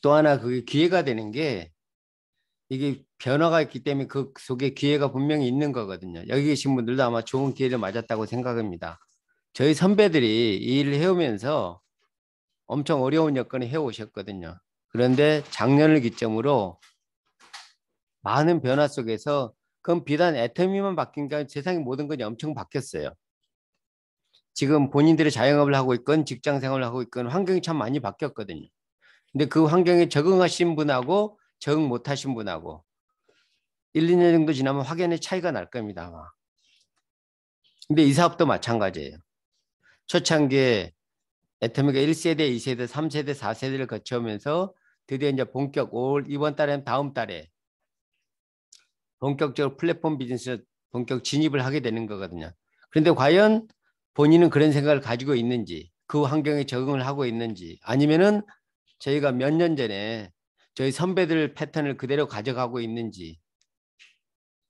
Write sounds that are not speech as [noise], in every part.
또 하나 그게 기회가 되는 게 이게 변화가 있기 때문에 그 속에 기회가 분명히 있는 거거든요. 여기 계신 분들도 아마 좋은 기회를 맞았다고 생각합니다. 저희 선배들이 이 일을 해오면서 엄청 어려운 여건을 해오셨거든요. 그런데 작년을 기점으로 많은 변화 속에서 그건 비단 애터미만 바뀐 게 아니라 세상의 모든 것이 엄청 바뀌었어요. 지금 본인들의 자영업을 하고 있건 직장 생활을 하고 있건 환경이 참 많이 바뀌었거든요. 근데 그 환경에 적응하신 분하고 적응 못하신 분하고 1, 2년 정도 지나면 확연히 차이가 날 겁니다. 아마. 근데 이 사업도 마찬가지예요. 초창기에 애터미가 1세대, 2세대, 3세대, 4세대를 거쳐오면서 드디어 이제 본격 올 이번 달엔 다음 달에 본격적으로 플랫폼 비즈니스 본격 진입을 하게 되는 거거든요. 그런데 과연 본인은 그런 생각을 가지고 있는지 그 환경에 적응을 하고 있는지 아니면은 저희가 몇 년 전에 저희 선배들 패턴을 그대로 가져가고 있는지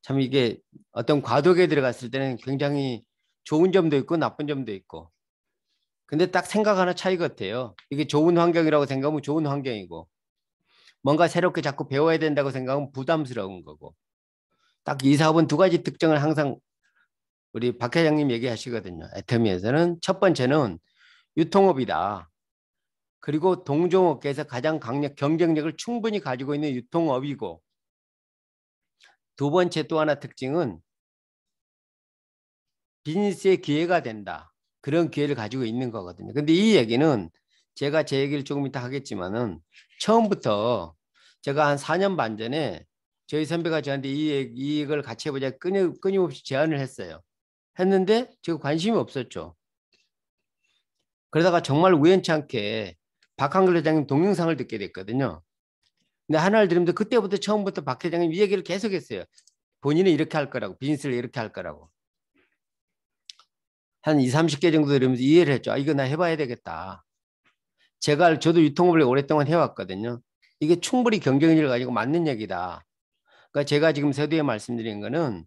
참 이게 어떤 과도기에 들어갔을 때는 굉장히 좋은 점도 있고 나쁜 점도 있고 근데 딱 생각 하는 차이 같아요. 이게 좋은 환경이라고 생각하면 좋은 환경이고 뭔가 새롭게 자꾸 배워야 된다고 생각하면 부담스러운 거고 딱 이 사업은 두 가지 특징을 항상 우리 박 회장님 얘기하시거든요. 애터미에서는 첫 번째는 유통업이다. 그리고 동종업계에서 가장 강력 경쟁력을 충분히 가지고 있는 유통업이고 두 번째 또 하나 특징은 비즈니스의 기회가 된다. 그런 기회를 가지고 있는 거거든요. 근데 이 얘기는 제가 제 얘기를 조금 이따 하겠지만은 처음부터 제가 한 4년 반 전에 저희 선배가 저한테 이, 이 얘기를 같이 해보자 끊임, 끊임없이 제안을 했어요. 했는데 제가 관심이 없었죠. 그러다가 정말 우연치 않게 박한글 회장님 동영상을 듣게 됐거든요. 근데 하나를 들으면서 그때부터 처음부터 박 회장님 이 얘기를 계속했어요. 본인은 이렇게 할 거라고 비즈니스를 이렇게 할 거라고 한 2, 30개 정도 들으면서 이해를 했죠. 아, 이거 나 해봐야 되겠다. 제가 저도 유통업을 오랫동안 해왔거든요. 이게 충분히 경쟁률 을 가지고 맞는 얘기다. 그러니까 제가 지금 세도에 말씀드린 거는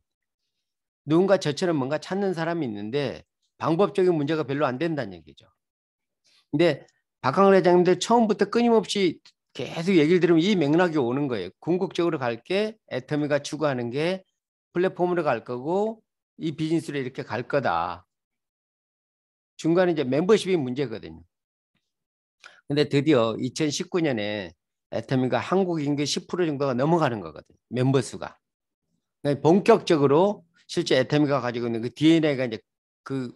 누군가 저처럼 뭔가 찾는 사람이 있는데 방법적인 문제가 별로 안 된다는 얘기죠. 근데 박강원 회장님들 처음부터 끊임없이 계속 얘기를 들으면 이 맥락이 오는 거예요. 궁극적으로 갈 게 애터미가 추구하는 게 플랫폼으로 갈 거고 이 비즈니스로 이렇게 갈 거다. 중간에 이제 멤버십이 문제거든요. 근데 드디어 2019년에 애터미가 한국 인구 10% 정도가 넘어가는 거거든요. 멤버 수가. 그러니까 본격적으로 실제 애터미가 가지고 있는 그 DNA가 이제 그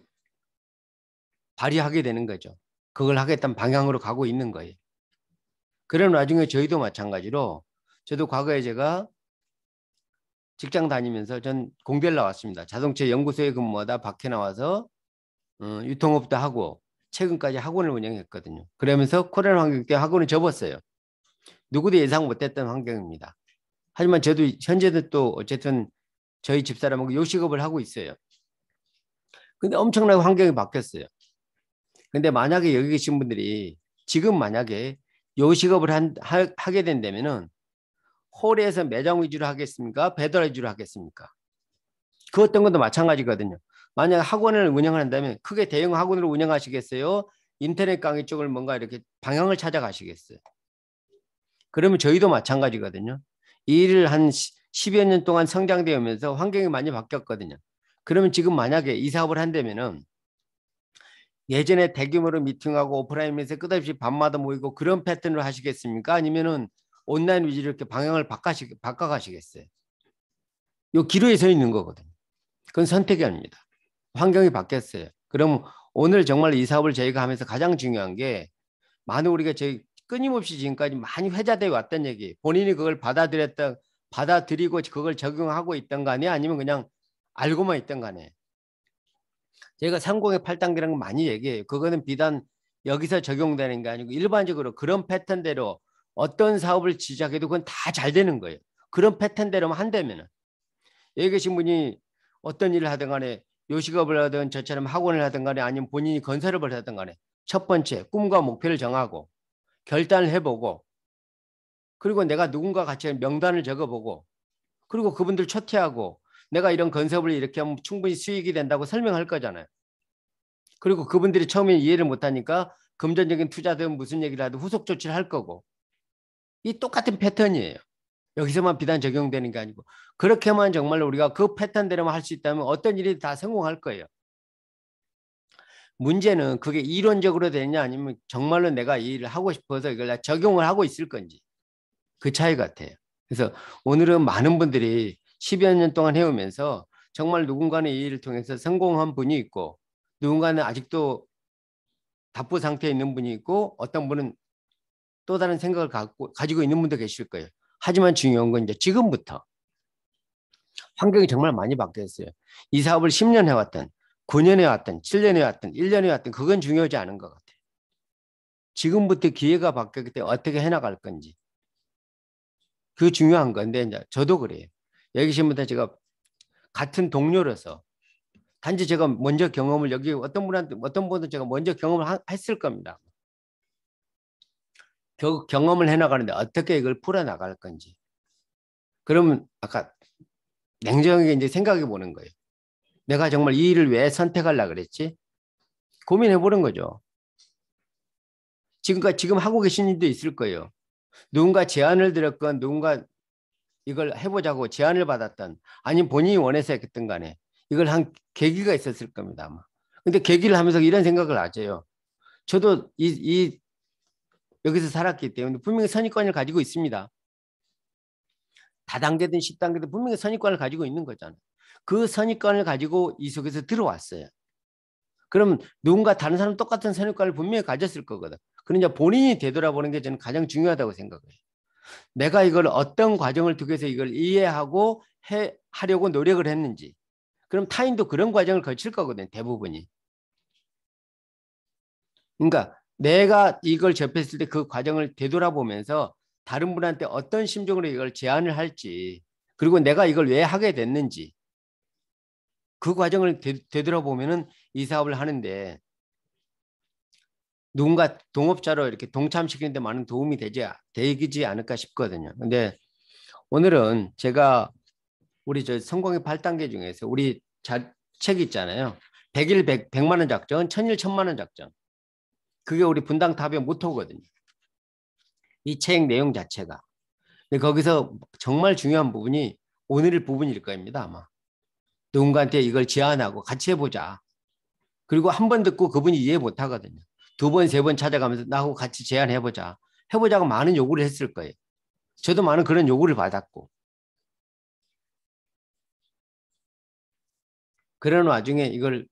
발휘하게 되는 거죠. 그걸 하겠다는 방향으로 가고 있는 거예요. 그런 와중에 저희도 마찬가지로 저도 과거에 제가 직장 다니면서 전 공대를 나왔습니다. 자동차 연구소에 근무하다 밖에 나와서 음, 유통업도 하고 최근까지 학원을 운영했거든요. 그러면서 코로나 환경 때 학원을 접었어요. 누구도 예상 못했던 환경입니다. 하지만 저도 현재도 또 어쨌든 저희 집사람하고 요식업을 하고 있어요. 근데 엄청나게 환경이 바뀌었어요. 근데 만약에 여기 계신 분들이 지금 만약에 요식업을 한, 하, 하게 된다면은 홀에서 매장 위주로 하겠습니까? 배달 위주로 하겠습니까? 그 어떤 것도 마찬가지거든요. 만약 학원을 운영한다면 크게 대형 학원으로 운영하시겠어요? 인터넷 강의 쪽을 뭔가 이렇게 방향을 찾아가시겠어요? 그러면 저희도 마찬가지거든요. 이 일을 한 10여 년 동안 성장되면서 환경이 많이 바뀌었거든요. 그러면 지금 만약에 이 사업을 한다면은 예전에 대규모로 미팅하고 오프라인에서 끝없이 밤마다 모이고 그런 패턴으로 하시겠습니까? 아니면은 온라인 위주로 이렇게 방향을 바꿔시, 바꿔가시겠어요? 요 기로에 서 있는 거거든요. 그건 선택이 아닙니다. 환경이 바뀌었어요. 그럼 오늘 정말 이 사업을 저희가 하면서 가장 중요한 게 많은 우리가 저희 끊임없이 지금까지 많이 회자되어 왔던 얘기 본인이 그걸 받아들였던 받아들이고 그걸 적용하고 있던 간에 아니면 그냥 알고만 있던 간에 제가 상공의 팔당기라는 거 많이 얘기해요. 그거는 비단 여기서 적용되는 게 아니고 일반적으로 그런 패턴대로 어떤 사업을 시작해도 그건 다 잘 되는 거예요. 그런 패턴대로만 한다면 여기 계신 분이 어떤 일을 하든 간에 요식업을 하든 저처럼 학원을 하든 간에 아니면 본인이 건설업을 하든 간에 첫 번째 꿈과 목표를 정하고 결단을 해보고 그리고 내가 누군가 같이 명단을 적어보고 그리고 그분들 초퇴하고 내가 이런 컨셉을 이렇게 하면 충분히 수익이 된다고 설명할 거잖아요. 그리고 그분들이 처음에 이해를 못하니까 금전적인 투자든 무슨 얘기를 하든 후속 조치를 할 거고 이 똑같은 패턴이에요. 여기서만 비단 적용되는 게 아니고 그렇게만 정말 우리가 그 패턴대로만 할 수 있다면 어떤 일이 다 성공할 거예요. 문제는 그게 이론적으로 되냐 아니면 정말로 내가 이 일을 하고 싶어서 이걸 적용을 하고 있을 건지 그 차이 같아요. 그래서 오늘은 많은 분들이 10여 년 동안 해오면서 정말 누군가는 이 일을 통해서 성공한 분이 있고 누군가는 아직도 답보 상태에 있는 분이 있고 어떤 분은 또 다른 생각을 갖고 가지고 있는 분도 계실 거예요. 하지만 중요한 건 이제 지금부터 환경이 정말 많이 바뀌었어요. 이 사업을 10년 해왔던, 9년 해왔던, 7년 해왔던, 1년 해왔던 그건 중요하지 않은 것 같아요. 지금부터 기회가 바뀌었기 때문에 어떻게 해나갈 건지. 그 중요한 건데 이제 저도 그래요. 여기 계신 분들 제가 같은 동료로서 단지 제가 먼저 경험을 여기 어떤 분한테 어떤 분은 제가 먼저 경험을 하, 했을 겁니다. 결국 경험을 해나가는데 어떻게 이걸 풀어나갈 건지. 그러면 아까 냉정하게 이제 생각해 보는 거예요. 내가 정말 이 일을 왜 선택하려 고 그랬지? 고민해 보는 거죠. 지금까 지금 하고 계신 일도 있을 거예요. 누군가 제안을 드렸건 누군가 이걸 해보자고 제안을 받았던 아니면 본인이 원해서 했던 간에 이걸 한 계기가 있었을 겁니다 아마. 근데 계기를 하면서 이런 생각을 하죠. 저도 이, 이 여기서 살았기 때문에 분명히 선입관을 가지고 있습니다. 다단계든 10단계든 분명히 선입관을 가지고 있는 거잖아요. 그 선입관을 가지고 이 속에서 들어왔어요. 그럼 누군가 다른 사람 똑같은 선입관을 분명히 가졌을 거거든. 그러니까 본인이 되돌아보는 게 저는 가장 중요하다고 생각해요. 내가 이걸 어떤 과정을 통해서 이걸 이해하고 해, 하려고 노력을 했는지. 그럼 타인도 그런 과정을 거칠 거거든요. 대부분이. 그러니까 내가 이걸 접했을 때 그 과정을 되돌아보면서 다른 분한테 어떤 심정으로 이걸 제안을 할지 그리고 내가 이걸 왜 하게 됐는지 그 과정을 되, 되돌아보면은 이 사업을 하는데 누군가 동업자로 이렇게 동참시키는데 많은 도움이 되지 되지 기 않을까 싶거든요. 근데 오늘은 제가 우리 저 성공의 8단계 중에서 우리 자, 책 있잖아요. 100일 100, 100만 원 작전, 1000일 1000만 원 작전. 그게 우리 분당 타협 모토거든요. 이 책 내용 자체가. 근데 거기서 정말 중요한 부분이 오늘의 부분일 겁니다, 아마. 누군가한테 이걸 제안하고 같이 해보자. 그리고 한 번 듣고 그분이 이해 못 하거든요. 두 번, 세 번 찾아가면서 나하고 같이 제안해보자. 해보자고 많은 요구를 했을 거예요. 저도 많은 그런 요구를 받았고. 그런 와중에 이걸,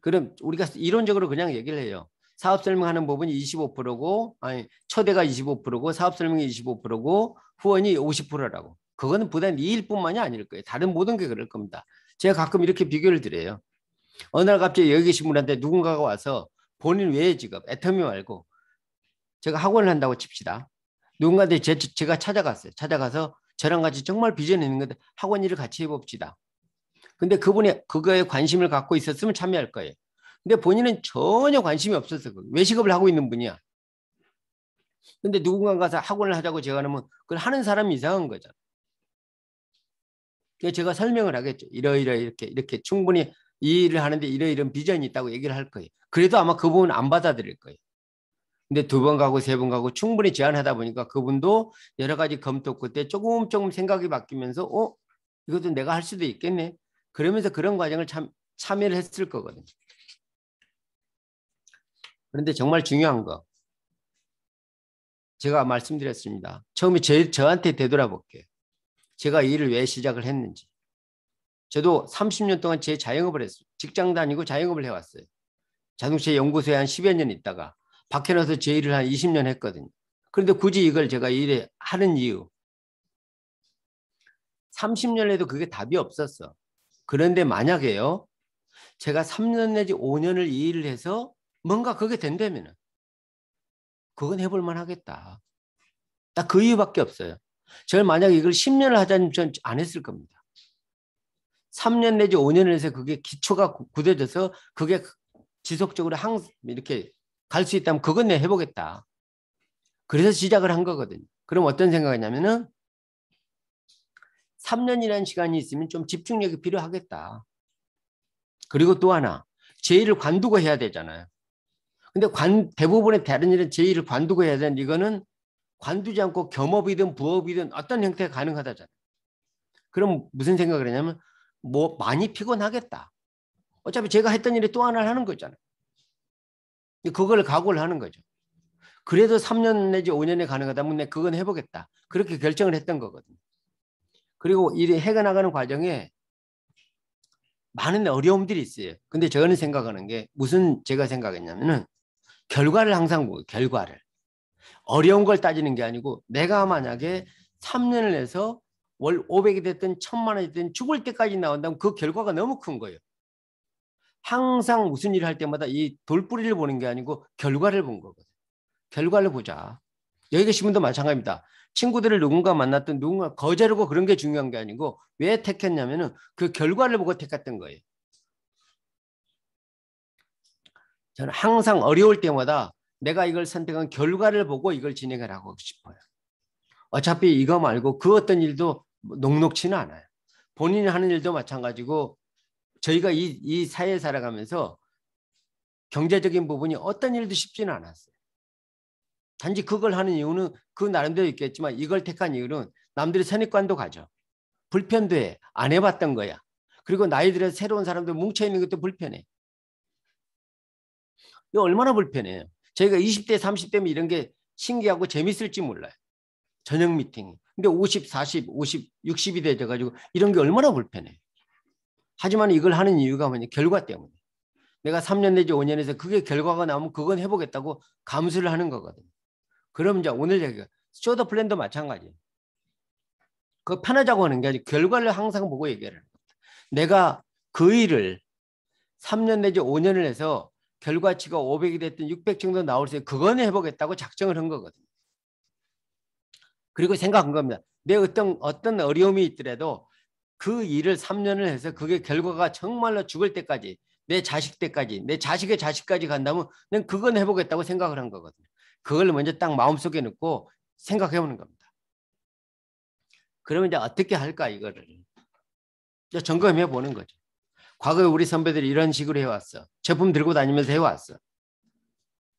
그럼 우리가 이론적으로 그냥 얘기를 해요. 사업 설명하는 부분이 25%고, 아니, 초대가 25%고, 사업 설명이 25%고, 후원이 50%라고. 그거는 부단 이일 뿐만이 아닐 거예요. 다른 모든 게 그럴 겁니다. 제가 가끔 이렇게 비교를 드려요. 어느 날 갑자기 여기 계신 분한테 누군가가 와서 본인 외의 직업, 애터미 말고 제가 학원을 한다고 칩시다. 누군가한테 제, 제가 찾아갔어요. 찾아가서 저랑 같이 정말 비전이 있는 건데 학원 일을 같이 해봅시다. 근데 그분이 그거에 관심을 갖고 있었으면 참여할 거예요. 근데 본인은 전혀 관심이 없었어. 외식업을 하고 있는 분이야. 근데 누군가 가서 학원을 하자고 제가 하면 그걸 하는 사람이 이상한 거잖 제가 설명을 하겠죠. 이러이러 이렇게 이렇게 충분히 이 일을 하는데 이런 이런 비전이 있다고 얘기를 할 거예요. 그래도 아마 그분은 안 받아들일 거예요. 근데 두 번 가고 세 번 가고 충분히 제안하다 보니까 그분도 여러 가지 검토 끝에 조금 조금 생각이 바뀌면서 어 이것도 내가 할 수도 있겠네. 그러면서 그런 과정을 참 참여를 했을 거거든요. 그런데 정말 중요한 거 제가 말씀드렸습니다. 처음에 제, 저한테 되돌아볼게요. 제가 일을 왜 시작을 했는지. 저도 30년 동안 제 자영업을 했어요. 직장 다니고 자영업을 해왔어요. 자동차 연구소에 한 10여 년 있다가 밖에 나서 제 일을 한 20년 했거든요. 그런데 굳이 이걸 제가 일에 하는 이유. 30년 에도 그게 답이 없었어. 그런데 만약에요. 제가 3년 내지 5년을 이 일을 해서 뭔가 그게 된다면 그건 해볼 만하겠다. 딱 그 이유밖에 없어요. 저는 만약에 이걸 10년을 하자면 전 안 했을 겁니다. 3년 내지 5년에서 그게 기초가 굳어져서 그게 그 지속적으로 항 이렇게 갈 수 있다면 그건 내 해보겠다. 그래서 시작을 한 거거든요. 그럼 어떤 생각이냐면은 3년이라는 시간이 있으면 좀 집중력이 필요하겠다. 그리고 또 하나 제의를 관두고 해야 되잖아요. 근데 관 대부분의 다른 일은 제의를 관두고 해야 되는 이거는 관두지 않고 겸업이든 부업이든 어떤 형태가 가능하다잖아요. 그럼 무슨 생각을 했냐면 뭐 많이 피곤하겠다. 어차피 제가 했던 일이 또 하나를 하는 거잖아요. 그걸 각오를 하는 거죠. 그래도 3년 내지 5년에 가능하다면 내 그건 해보겠다. 그렇게 결정을 했던 거거든요. 그리고 일이 해가 나가는 과정에 많은 어려움들이 있어요. 근데 저는 생각하는 게 무슨 제가 생각했냐면은 결과를 항상 보고 결과를 어려운 걸 따지는 게 아니고 내가 만약에 3년을 해서 월 500이 됐든 1 천만 원이 됐든 죽을 때까지 나온다면 그 결과가 너무 큰 거예요. 항상 무슨 일을 할 때마다 이 돌뿌리를 보는 게 아니고 결과를 본 거거든요. 결과를 보자. 여기 계신 분도 마찬가지입니다. 친구들을 누군가 만났던 누군가 거제르고 그런 게 중요한 게 아니고 왜 택했냐면은 그 결과를 보고 택했던 거예요. 저는 항상 어려울 때마다 내가 이걸 선택한 결과를 보고 이걸 진행을 하고 싶어요. 어차피 이거 말고 그 어떤 일도 뭐 녹록치는 않아요. 본인이 하는 일도 마찬가지고 저희가 이, 이 사회에 살아가면서 경제적인 부분이 어떤 일도 쉽지는 않았어요. 단지 그걸 하는 이유는 그 나름대로 있겠지만 이걸 택한 이유는 남들이 선입관도 가져. 불편도 해. 안 해봤던 거야. 그리고 나이 들어 새로운 사람들 뭉쳐있는 것도 불편해. 이 얼마나 불편해요. 저희가 20대, 30대면 이런 게 신기하고 재밌을지 몰라요. 저녁 미팅, 이 근데 50, 40, 50, 60이 돼져가지고 이런 게 얼마나 불편해. 하지만 이걸 하는 이유가 뭐냐? 결과 때문에. 내가 3년 내지 5년에서 그게 결과가 나오면 그건 해보겠다고 감수를 하는 거거든. 그럼 이제 오늘 얘기가 쇼더 플랜도 마찬가지예요. 그 편하자고 하는 게 아니라 결과를 항상 보고 얘기하는 겁니다. 내가 그 일을 3년 내지 5년을 해서 결과치가 500이 됐든 600 정도 나올 때 그건 해보겠다고 작정을 한 거거든요. 그리고 생각한 겁니다. 내 어떤 어떤 어려움이 있더라도 그 일을 3년을 해서 그게 결과가 정말로 죽을 때까지 내 자식 때까지 내 자식의 자식까지 간다면 난 그건 해보겠다고 생각을 한 거거든요. 그걸 먼저 딱 마음속에 넣고 생각해 보는 겁니다. 그러면 이제 어떻게 할까 이거를 점검해 보는 거죠. 과거에 우리 선배들이 이런 식으로 해왔어. 제품 들고 다니면서 해왔어.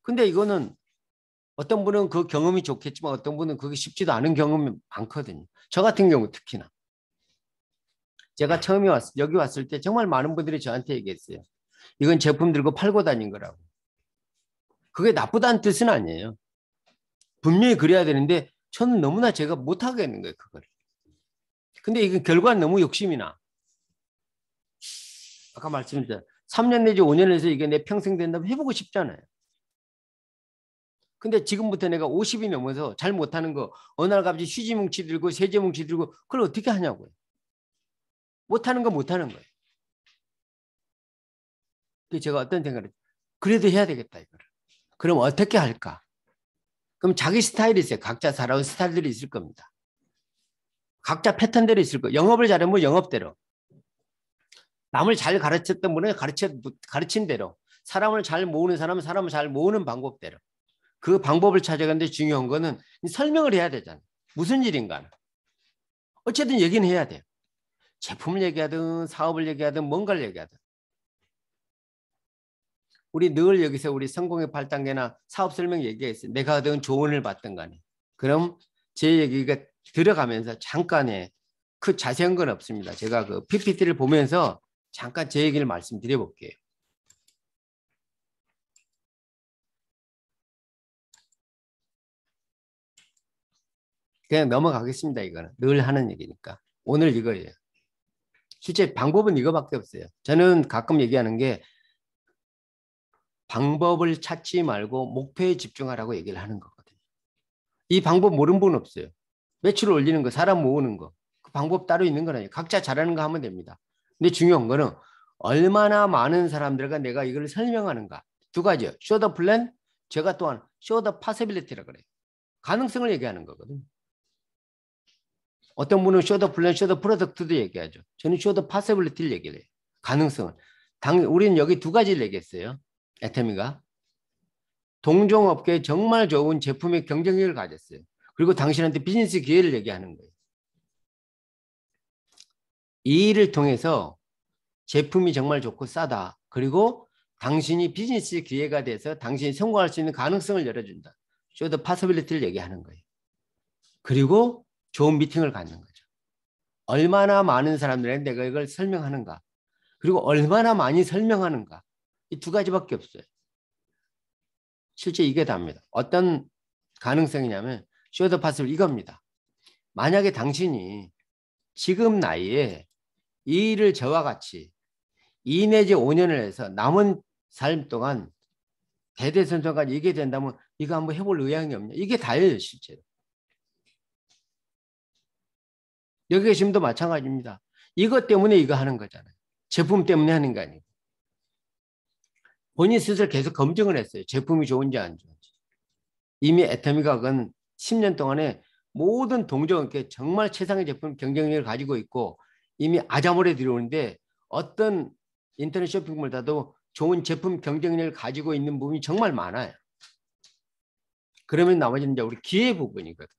근데 이거는 어떤 분은 그 경험이 좋겠지만 어떤 분은 그게 쉽지도 않은 경험이 많거든요. 저 같은 경우 특히나. 제가 처음에 왔, 여기 왔을 때 정말 많은 분들이 저한테 얘기했어요. 이건 제품 들고 팔고 다닌 거라고. 그게 나쁘다는 뜻은 아니에요. 분명히 그래야 되는데 저는 너무나 제가 못하겠는 거예요. 그걸. 근데 이건 결과는 너무 욕심이 나. 아까 말씀드렸죠. 3년 내지 5년에서 이게 내 평생 된다면 해보고 싶잖아요. 근데 지금부터 내가 50이 넘어서 잘 못하는 거 어느 날 갑자기 휴지 뭉치 들고 세제 뭉치 들고 그걸 어떻게 하냐고요. 못하는 거 못하는 거예요. 그 제가 어떤 생각을 그래도 해야 되겠다 이거를. 그럼 어떻게 할까? 그럼 자기 스타일이 있어요. 각자 살아온 스타일들이 있을 겁니다. 각자 패턴대로 있을 거예요. 영업을 잘하면 영업대로. 남을 잘 가르쳤던 분은 가르쳐, 가르친 대로. 사람을 잘 모으는 사람은 사람을 잘 모으는 방법대로. 그 방법을 찾아가는데 중요한 거는 설명을 해야 되잖아 무슨 일인가? 어쨌든 얘기는 해야 돼요. 제품을 얘기하든 사업을 얘기하든 뭔가를 얘기하든. 우리 늘 여기서 우리 성공의 8단계나 사업 설명 얘기했어요. 내가 하든 조언을 받든 간에. 그럼 제 얘기가 들어가면서 잠깐에그 자세한 건 없습니다. 제가 그 PPT를 보면서 잠깐 제 얘기를 말씀드려 볼게요. 그냥 넘어가겠습니다. 이거는 늘 하는 얘기니까. 오늘 이거예요. 실제 방법은 이거밖에 없어요. 저는 가끔 얘기하는 게 방법을 찾지 말고 목표에 집중하라고 얘기를 하는 거거든요. 이 방법 모르는 분 없어요. 매출 을 올리는 거, 사람 모으는 거. 그 방법 따로 있는 거아니에요 각자 잘하는 거 하면 됩니다. 근데 중요한 거는 얼마나 많은 사람들과 내가 이걸 설명하는가. 두 가지요. 쇼 더 플랜, 제가 또한 쇼 더 파세빌리티라 그래요. 가능성을 얘기하는 거거든요. 어떤 분은 쇼더 플랜, 쇼더 프로덕트도 얘기하죠. 저는 쇼더 파세블리티를 얘기를 해요. 가능성을. 당, 우리는 여기 두 가지를 얘기했어요. 에테미가. 동종업계에 정말 좋은 제품의 경쟁력을 가졌어요. 그리고 당신한테 비즈니스 기회를 얘기하는 거예요. 이 일을 통해서 제품이 정말 좋고 싸다. 그리고 당신이 비즈니스 기회가 돼서 당신이 성공할 수 있는 가능성을 열어준다. 쇼더 파서빌리티를 얘기하는 거예요. 그리고 좋은 미팅을 갖는 거죠. 얼마나 많은 사람들에게 내가 이걸 설명하는가. 그리고 얼마나 많이 설명하는가. 이 두 가지밖에 없어요. 실제 이게 답니다. 어떤 가능성이냐면 쇼더 파슬 이겁니다. 만약에 당신이 지금 나이에 이 일을 저와 같이 2 내지 5년을 해서 남은 삶 동안 대대선선까지 이게 된다면 이거 한번 해볼 의향이 없냐. 이게 다예요, 실제로. 여기 계심도 마찬가지입니다. 이것 때문에 이거 하는 거잖아요. 제품 때문에 하는 거 아니고. 본인 스스로 계속 검증을 했어요. 제품이 좋은지 안 좋은지. 이미 애터미가 그 10년 동안에 모든 동종, 정말 최상의 제품 경쟁력을 가지고 있고 이미 아자몰에 들어오는데 어떤 인터넷 쇼핑몰다도 좋은 제품 경쟁력을 가지고 있는 부분이 정말 많아요. 그러면 나머지는 이제 우리 기회 부분이거든.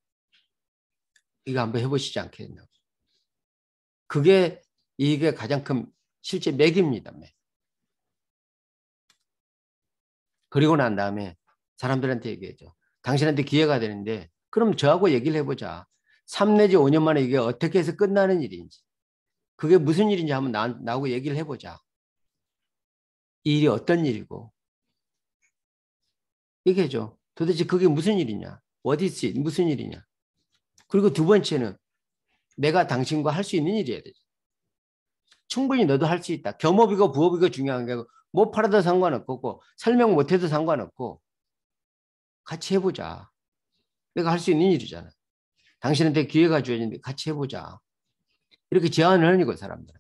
이거 한번 해보시지 않겠냐고. 그게 이게 가장 큰 실제 맥입니다. 맥. 그리고 난 다음에 사람들한테 얘기해줘. 당신한테 기회가 되는데 그럼 저하고 얘기를 해보자. 3 내지 5년 만에 이게 어떻게 해서 끝나는 일인지 그게 무슨 일인지 한번 나, 나하고 얘기를 해보자. 이 일이 어떤 일이고 얘기해줘. 도대체 그게 무슨 일이냐? 어디 있지? 무슨 일이냐? 그리고 두 번째는 내가 당신과 할 수 있는 일이어야 되죠. 충분히 너도 할 수 있다. 겸업이고 부업이고 중요한 게 아니고 못 뭐 팔아도 상관없고 설명 못해도 상관없고 같이 해보자. 내가 할 수 있는 일이잖아. 당신한테 기회가 주어진데 같이 해보자. 이렇게 제안을 하는 거 사람들.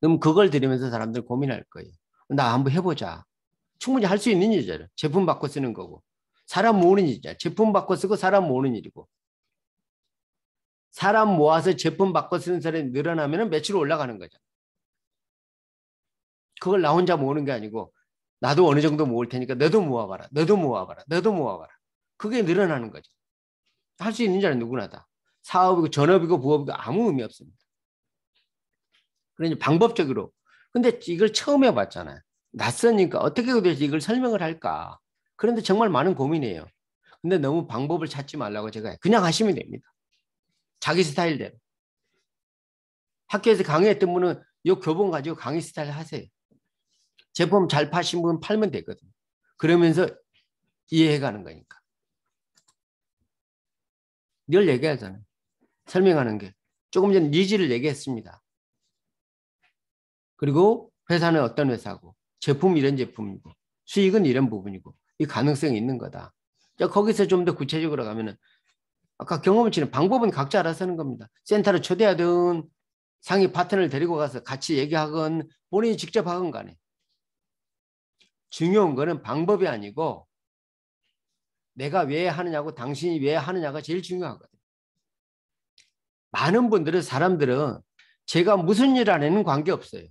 그럼 그걸 들으면서 사람들 고민할 거예요. 나 한번 해보자. 충분히 할 수 있는 일이잖아. 제품 받고 쓰는 거고. 사람 모으는 일이잖아. 제품 받고 쓰고 사람 모으는 일이고. 사람 모아서 제품 바꿔 쓰는 사람이 늘어나면 매출이 올라가는 거죠. 그걸 나 혼자 모으는 게 아니고 나도 어느 정도 모을 테니까 너도 모아봐라. 너도 모아봐라. 너도 모아봐라. 그게 늘어나는 거죠. 할 수 있는 자는 누구나 다. 사업이고 전업이고 부업이고 아무 의미 없습니다. 그러니 방법적으로. 근데 이걸 처음 해봤잖아요. 낯서니까 어떻게 도대체 이걸 설명을 할까. 그런데 정말 많은 고민이에요. 근데 너무 방법을 찾지 말라고 제가 그냥 하시면 됩니다. 자기 스타일대로. 학교에서 강의했던 분은 이 교본 가지고 강의 스타일 하세요. 제품 잘 파신 분 팔면 되거든요. 그러면서 이해해 가는 거니까. 늘 얘기하잖아요. 설명하는 게. 조금 전에 니즈를 얘기했습니다. 그리고 회사는 어떤 회사고, 제품 이런 제품이고, 수익은 이런 부분이고, 이 가능성이 있는 거다. 거기서 좀 더 구체적으로 가면은 아까 경험 치는 방법은 각자 알아서 하는 겁니다. 센터를 초대하든 상위 파트너를 데리고 가서 같이 얘기하건 본인이 직접 하건 간에 중요한 거는 방법이 아니고 내가 왜 하느냐고 당신이 왜 하느냐가 제일 중요하거든요. 많은 분들은 사람들은 제가 무슨 일 안에는 관계없어요.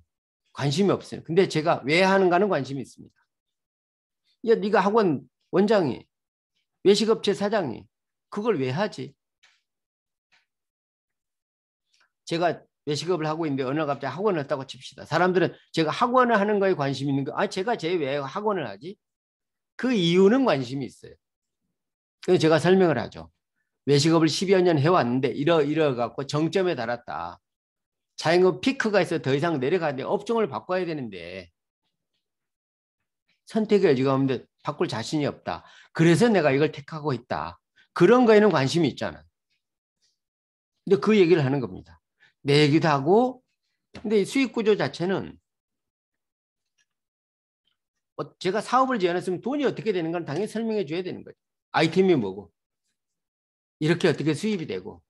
관심이 없어요. 근데 제가 왜 하는가는 관심이 있습니다. 야, 네가 학원 원장이, 외식업체 사장이, 그걸 왜 하지? 제가 외식업을 하고 있는데 어느 날 갑자기 학원을 했다고 칩시다. 사람들은 제가 학원을 하는 거에 관심 있는 거, 아 제가 제왜 학원을 하지? 그 이유는 관심이 있어요. 그래서 제가 설명을 하죠. 외식업을 10여 년 해왔는데 이러 이러 갖고 정점에 달았다. 자영업 피크가 있어 더 이상 내려가는데 업종을 바꿔야 되는데 선택의 여지가 없는데 바꿀 자신이 없다. 그래서 내가 이걸 택하고 있다. 그런 거에는 관심이 있잖아. 근데 그 얘기를 하는 겁니다. 내 얘기도 하고, 근데 수익 구조 자체는 어, 제가 사업을 제안했으면 돈이 어떻게 되는 건 당연히 설명해 줘야 되는 거예요 아이템이 뭐고, 이렇게 어떻게 수입이 되고.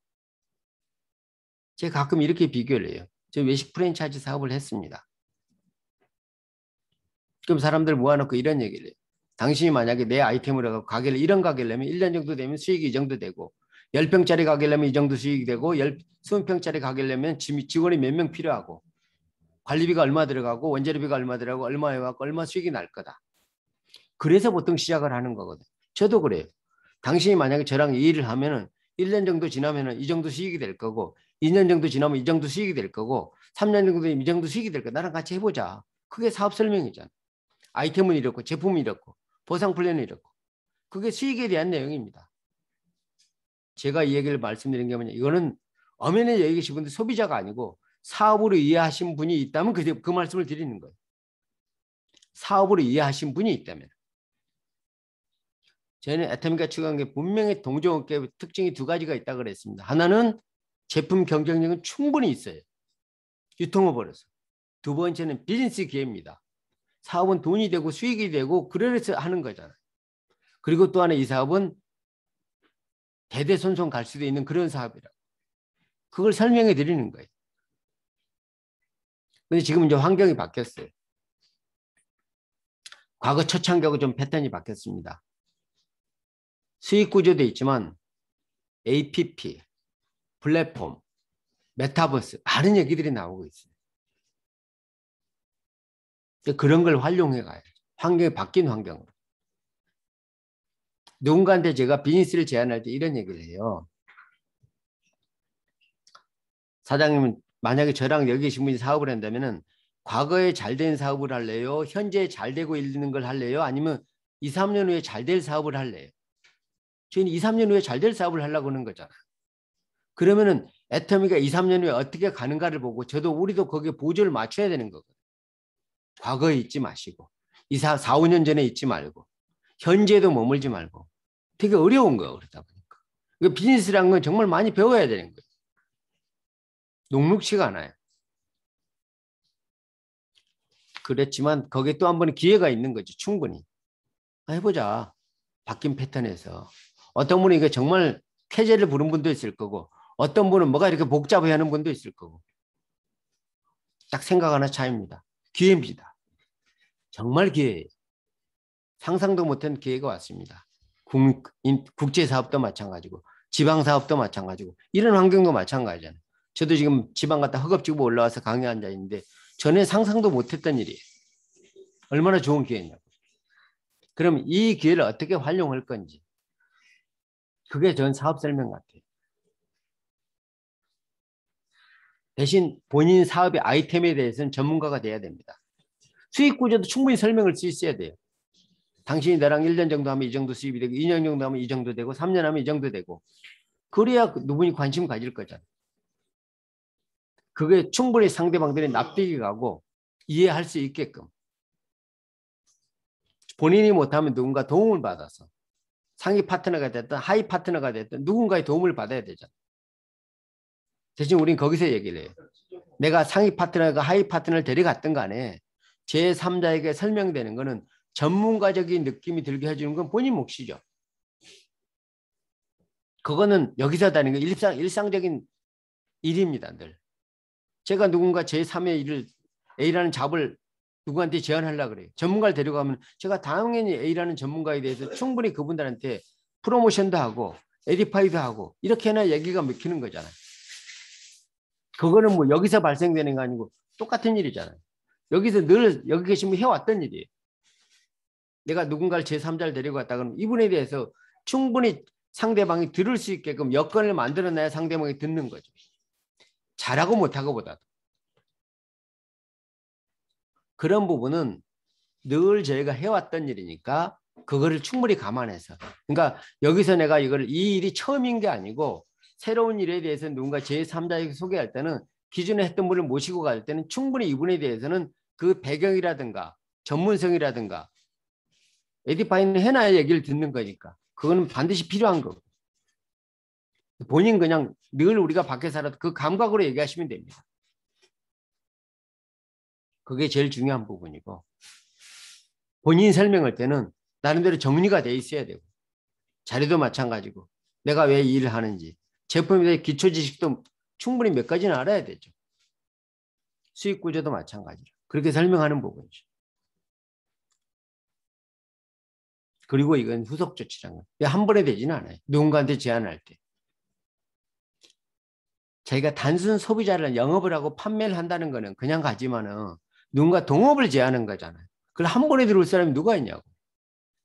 제가 가끔 이렇게 비교를 해요. 저 외식 프랜차이즈 사업을 했습니다. 그럼 사람들 모아놓고 이런 얘기를 해요. 당신이 만약에 내 아이템으로 가게를 이런 가게를 내면 1년 정도 되면 수익이 이 정도 되고 10평짜리 가게를 내면 이 정도 수익이 되고 20평짜리 가게를 내면 직원이 몇 명 필요하고 관리비가 얼마 들어가고 원재료비가 얼마 들어가고 얼마 해갖고 얼마 수익이 날 거다. 그래서 보통 시작을 하는 거거든. 저도 그래요. 당신이 만약에 저랑 이 일을 하면은 1년 정도 지나면은 이 정도 수익이 될 거고 2년 정도 지나면 이 정도 수익이 될 거고 3년 정도 되면 이 정도 수익이 될 거야. 나랑 같이 해보자. 그게 사업 설명이잖아. 아이템은 이렇고 제품은 이렇고 보상 플랜을 이렇고 그게 수익에 대한 내용입니다. 제가 이 얘기를 말씀드린 게 뭐냐 이거는 엄연히 여기 계신 분들 소비자가 아니고 사업으로 이해하신 분이 있다면 그, 그 말씀을 드리는 거예요. 사업으로 이해하신 분이 있다면 저희는 애터미가 추구한 게 분명히 동종업계 특징이 두 가지가 있다 그랬습니다. 하나는 제품 경쟁력은 충분히 있어요. 유통업으로서. 두 번째는 비즈니스 기회입니다. 사업은 돈이 되고 수익이 되고 그래서 하는 거잖아요. 그리고 또 하나 이 사업은 대대손손 갈 수도 있는 그런 사업이라고. 그걸 설명해 드리는 거예요. 근데 지금 이제 환경이 바뀌었어요. 과거 초창기하고 좀 패턴이 바뀌었습니다. 수익 구조도 있지만 APP, 플랫폼, 메타버스 많은 얘기들이 나오고 있어요. 그런 걸 활용해 가요. 야 환경이 바뀐 환경으로. 누군가한테 제가 비즈니스를 제안할 때 이런 얘기를 해요. 사장님은 만약에 저랑 여기 계신 분이 사업을 한다면 과거에 잘 된 사업을 할래요? 현재 잘 되고 있는 걸 할래요? 아니면 2, 3년 후에 잘 될 사업을 할래요? 저희는 2, 3년 후에 잘 될 사업을 하려고 하는 거잖아. 그러면은 애터미가 2, 3년 후에 어떻게 가는가를 보고 저도 우리도 거기에 보조를 맞춰야 되는 거거든. 과거에 있지 마시고 이 4, 4, 5년 전에 있지 말고 현재에도 머물지 말고 되게 어려운 거야 그러다 보니까 그 비즈니스라는 건 정말 많이 배워야 되는 거예요 녹록치가 않아요 그랬지만 거기에 또 한 번 기회가 있는 거죠 충분히 아, 해보자 바뀐 패턴에서 어떤 분은 이게 정말 쾌재를 부른 분도 있을 거고 어떤 분은 뭐가 이렇게 복잡해 하는 분도 있을 거고 딱 생각 하나 차입니다 기회입니다. 정말 기회예 상상도 못한 기회가 왔습니다. 국, 국제 사업도 마찬가지고 지방 사업도 마찬가지고 이런 환경도 마찬가지잖아요. 저도 지금 지방 갔다 허겁지겁 올라와서 강의 앉아 있는데 전에 상상도 못했던 일이에요. 얼마나 좋은 기회냐고. 그럼 이 기회를 어떻게 활용할 건지 그게 전 사업 설명 같아요. 대신 본인 사업의 아이템에 대해서는 전문가가 돼야 됩니다. 수익 구조도 충분히 설명을 수 있어야 돼요. 당신이 나랑 1년 정도 하면 이 정도 수입이 되고 2년 정도 하면 이 정도 되고 3년 하면 이 정도 되고 그래야 누군이 관심 가질 거잖아. 그게 충분히 상대방들이 납득이 가고 이해할 수 있게끔 본인이 못하면 누군가 도움을 받아서 상위 파트너가 됐든 하위 파트너가 됐든 누군가의 도움을 받아야 되잖아. 대신 우린 거기서 얘기를 해요. 내가 상위 파트너가 그 하위 파트너를 데려갔던 간에 제3자에게 설명되는 거는 전문가적인 느낌이 들게 해주는 건 본인 몫이죠. 그거는 여기서 다니는 거 일상, 일상적인 일입니다. 늘. 제가 누군가 제3의 일을 A라는 잡을 누구한테 제안하려 고 그래요. 전문가를 데려가면 제가 당연히 A라는 전문가에 대해서 충분히 그분들한테 프로모션도 하고 에디파이도 하고 이렇게 나 얘기가 먹히는 거잖아요. 그거는 뭐 여기서 발생되는 거 아니고 똑같은 일이잖아요. 여기서 늘 여기 계시면 해왔던 일이에요. 내가 누군가를 제3자를 데리고 갔다 그러면 이분에 대해서 충분히 상대방이 들을 수 있게끔 여건을 만들어놔야 상대방이 듣는 거죠. 잘하고 못하고보다도. 그런 부분은 늘 저희가 해왔던 일이니까 그거를 충분히 감안해서. 그러니까 여기서 내가 이걸 이 일이 처음인 게 아니고 새로운 일에 대해서 누군가 제3자에게 소개할 때는 기존에 했던 분을 모시고 갈 때는 충분히 이분에 대해서는 그 배경이라든가 전문성이라든가 에디파인을 해놔야 얘기를 듣는 거니까 그거는 반드시 필요한 거고 본인 그냥 늘 우리가 밖에 살아도 그 감각으로 얘기하시면 됩니다. 그게 제일 중요한 부분이고 본인 설명할 때는 나름대로 정리가 돼 있어야 되고 자리도 마찬가지고 내가 왜 일을 하는지 제품에 대해 기초 지식도 충분히 몇 가지는 알아야 되죠. 수익 구조도 마찬가지로 그렇게 설명하는 부분이죠. 그리고 이건 후속 조치라는 거예요. 한 번에 되지는 않아요. 누군가한테 제안할 때. 자기가 단순 소비자를 영업을 하고 판매를 한다는 거는 그냥 가지만은 누군가 동업을 제안하는 거잖아요. 그걸 한 번에 들어올 사람이 누가 있냐고.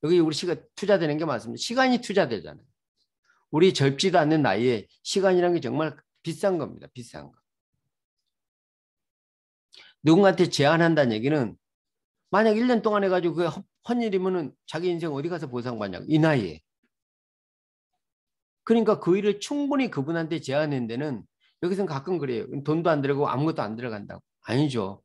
여기 우리 시가 투자되는 게 맞습니다. 시간이 투자되잖아요. 우리 젊지도 않는 나이에 시간이라는 게 정말 비싼 겁니다. 비싼 거. 누군가한테 제안한다는 얘기는 만약 1년 동안 해가지고 그게 일이면 자기 인생 어디 가서 보상받냐고 이 나이에. 그러니까 그 일을 충분히 그분한테 제안한 데는 여기서는 가끔 그래요. 돈도 안 들고 아무것도 안 들어간다고. 아니죠.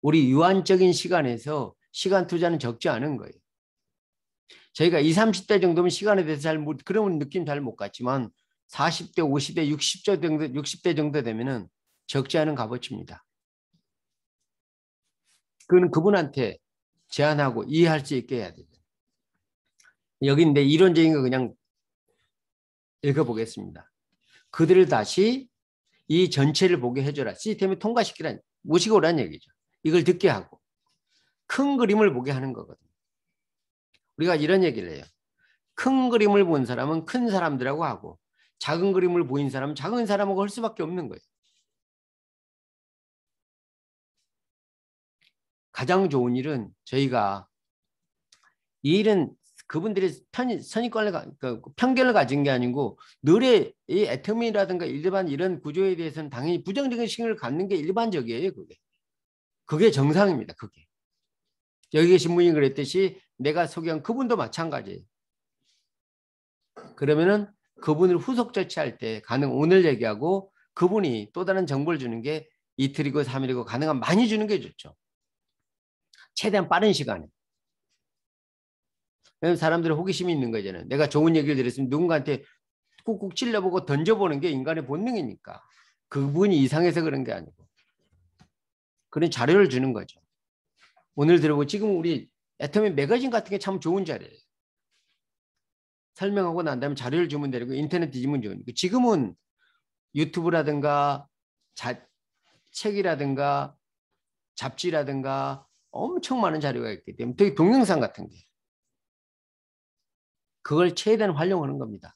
우리 유한적인 시간에서 시간 투자는 적지 않은 거예요. 저희가 20, 30대 정도면 시간에 대해서 잘 못, 그런 느낌 잘못 갔지만 40대, 50대, 60대 정도, 60대 정도 되면은 적지 않은 값어치입니다. 그는 그분한테 제안하고 이해할 수 있게 해야 됩니다. 여기 내 이론적인 거 그냥 읽어보겠습니다. 그들을 다시 이 전체를 보게 해줘라. 시스템을 통과시키라 모시고 오란 얘기죠. 이걸 듣게 하고 큰 그림을 보게 하는 거거든요. 우리가 이런 얘기를 해요. 큰 그림을 본 사람은 큰 사람들하고 하고 작은 그림을 보인 사람은 작은 사람하고 할 수밖에 없는 거예요. 가장 좋은 일은 저희가 이 일은 그분들의 편, 선입관을 가, 그러니 편견을 가진 게 아니고 늘의 이 애터미라든가 일반 이런 구조에 대해서는 당연히 부정적인 시각을 갖는 게 일반적이에요. 그게 그게 정상입니다. 그게 여기 계신 분이 그랬듯이 내가 소개한 그분도 마찬가지. 그러면은 그분을 후속 조치할 때 가능 오늘 얘기하고 그분이 또 다른 정보를 주는 게 이틀이고 삼일이고 가능한 많이 주는 게 좋죠. 최대한 빠른 시간에. 왜냐면 사람들의 호기심이 있는 거잖아요. 내가 좋은 얘기를 들었으면 누군가한테 꾹꾹 찔러보고 던져보는 게 인간의 본능이니까. 그분이 이상해서 그런 게 아니고. 그런 자료를 주는 거죠. 오늘 들어보고 지금 우리 애터미 매거진 같은 게 참 좋은 자리예요. 설명하고 난 다음에 자료를 주면 되고 인터넷 뒤지면 좋으니까 지금은 유튜브라든가 자, 책이라든가 잡지라든가 엄청 많은 자료가 있기 때문에 되게 동영상 같은 게 그걸 최대한 활용하는 겁니다.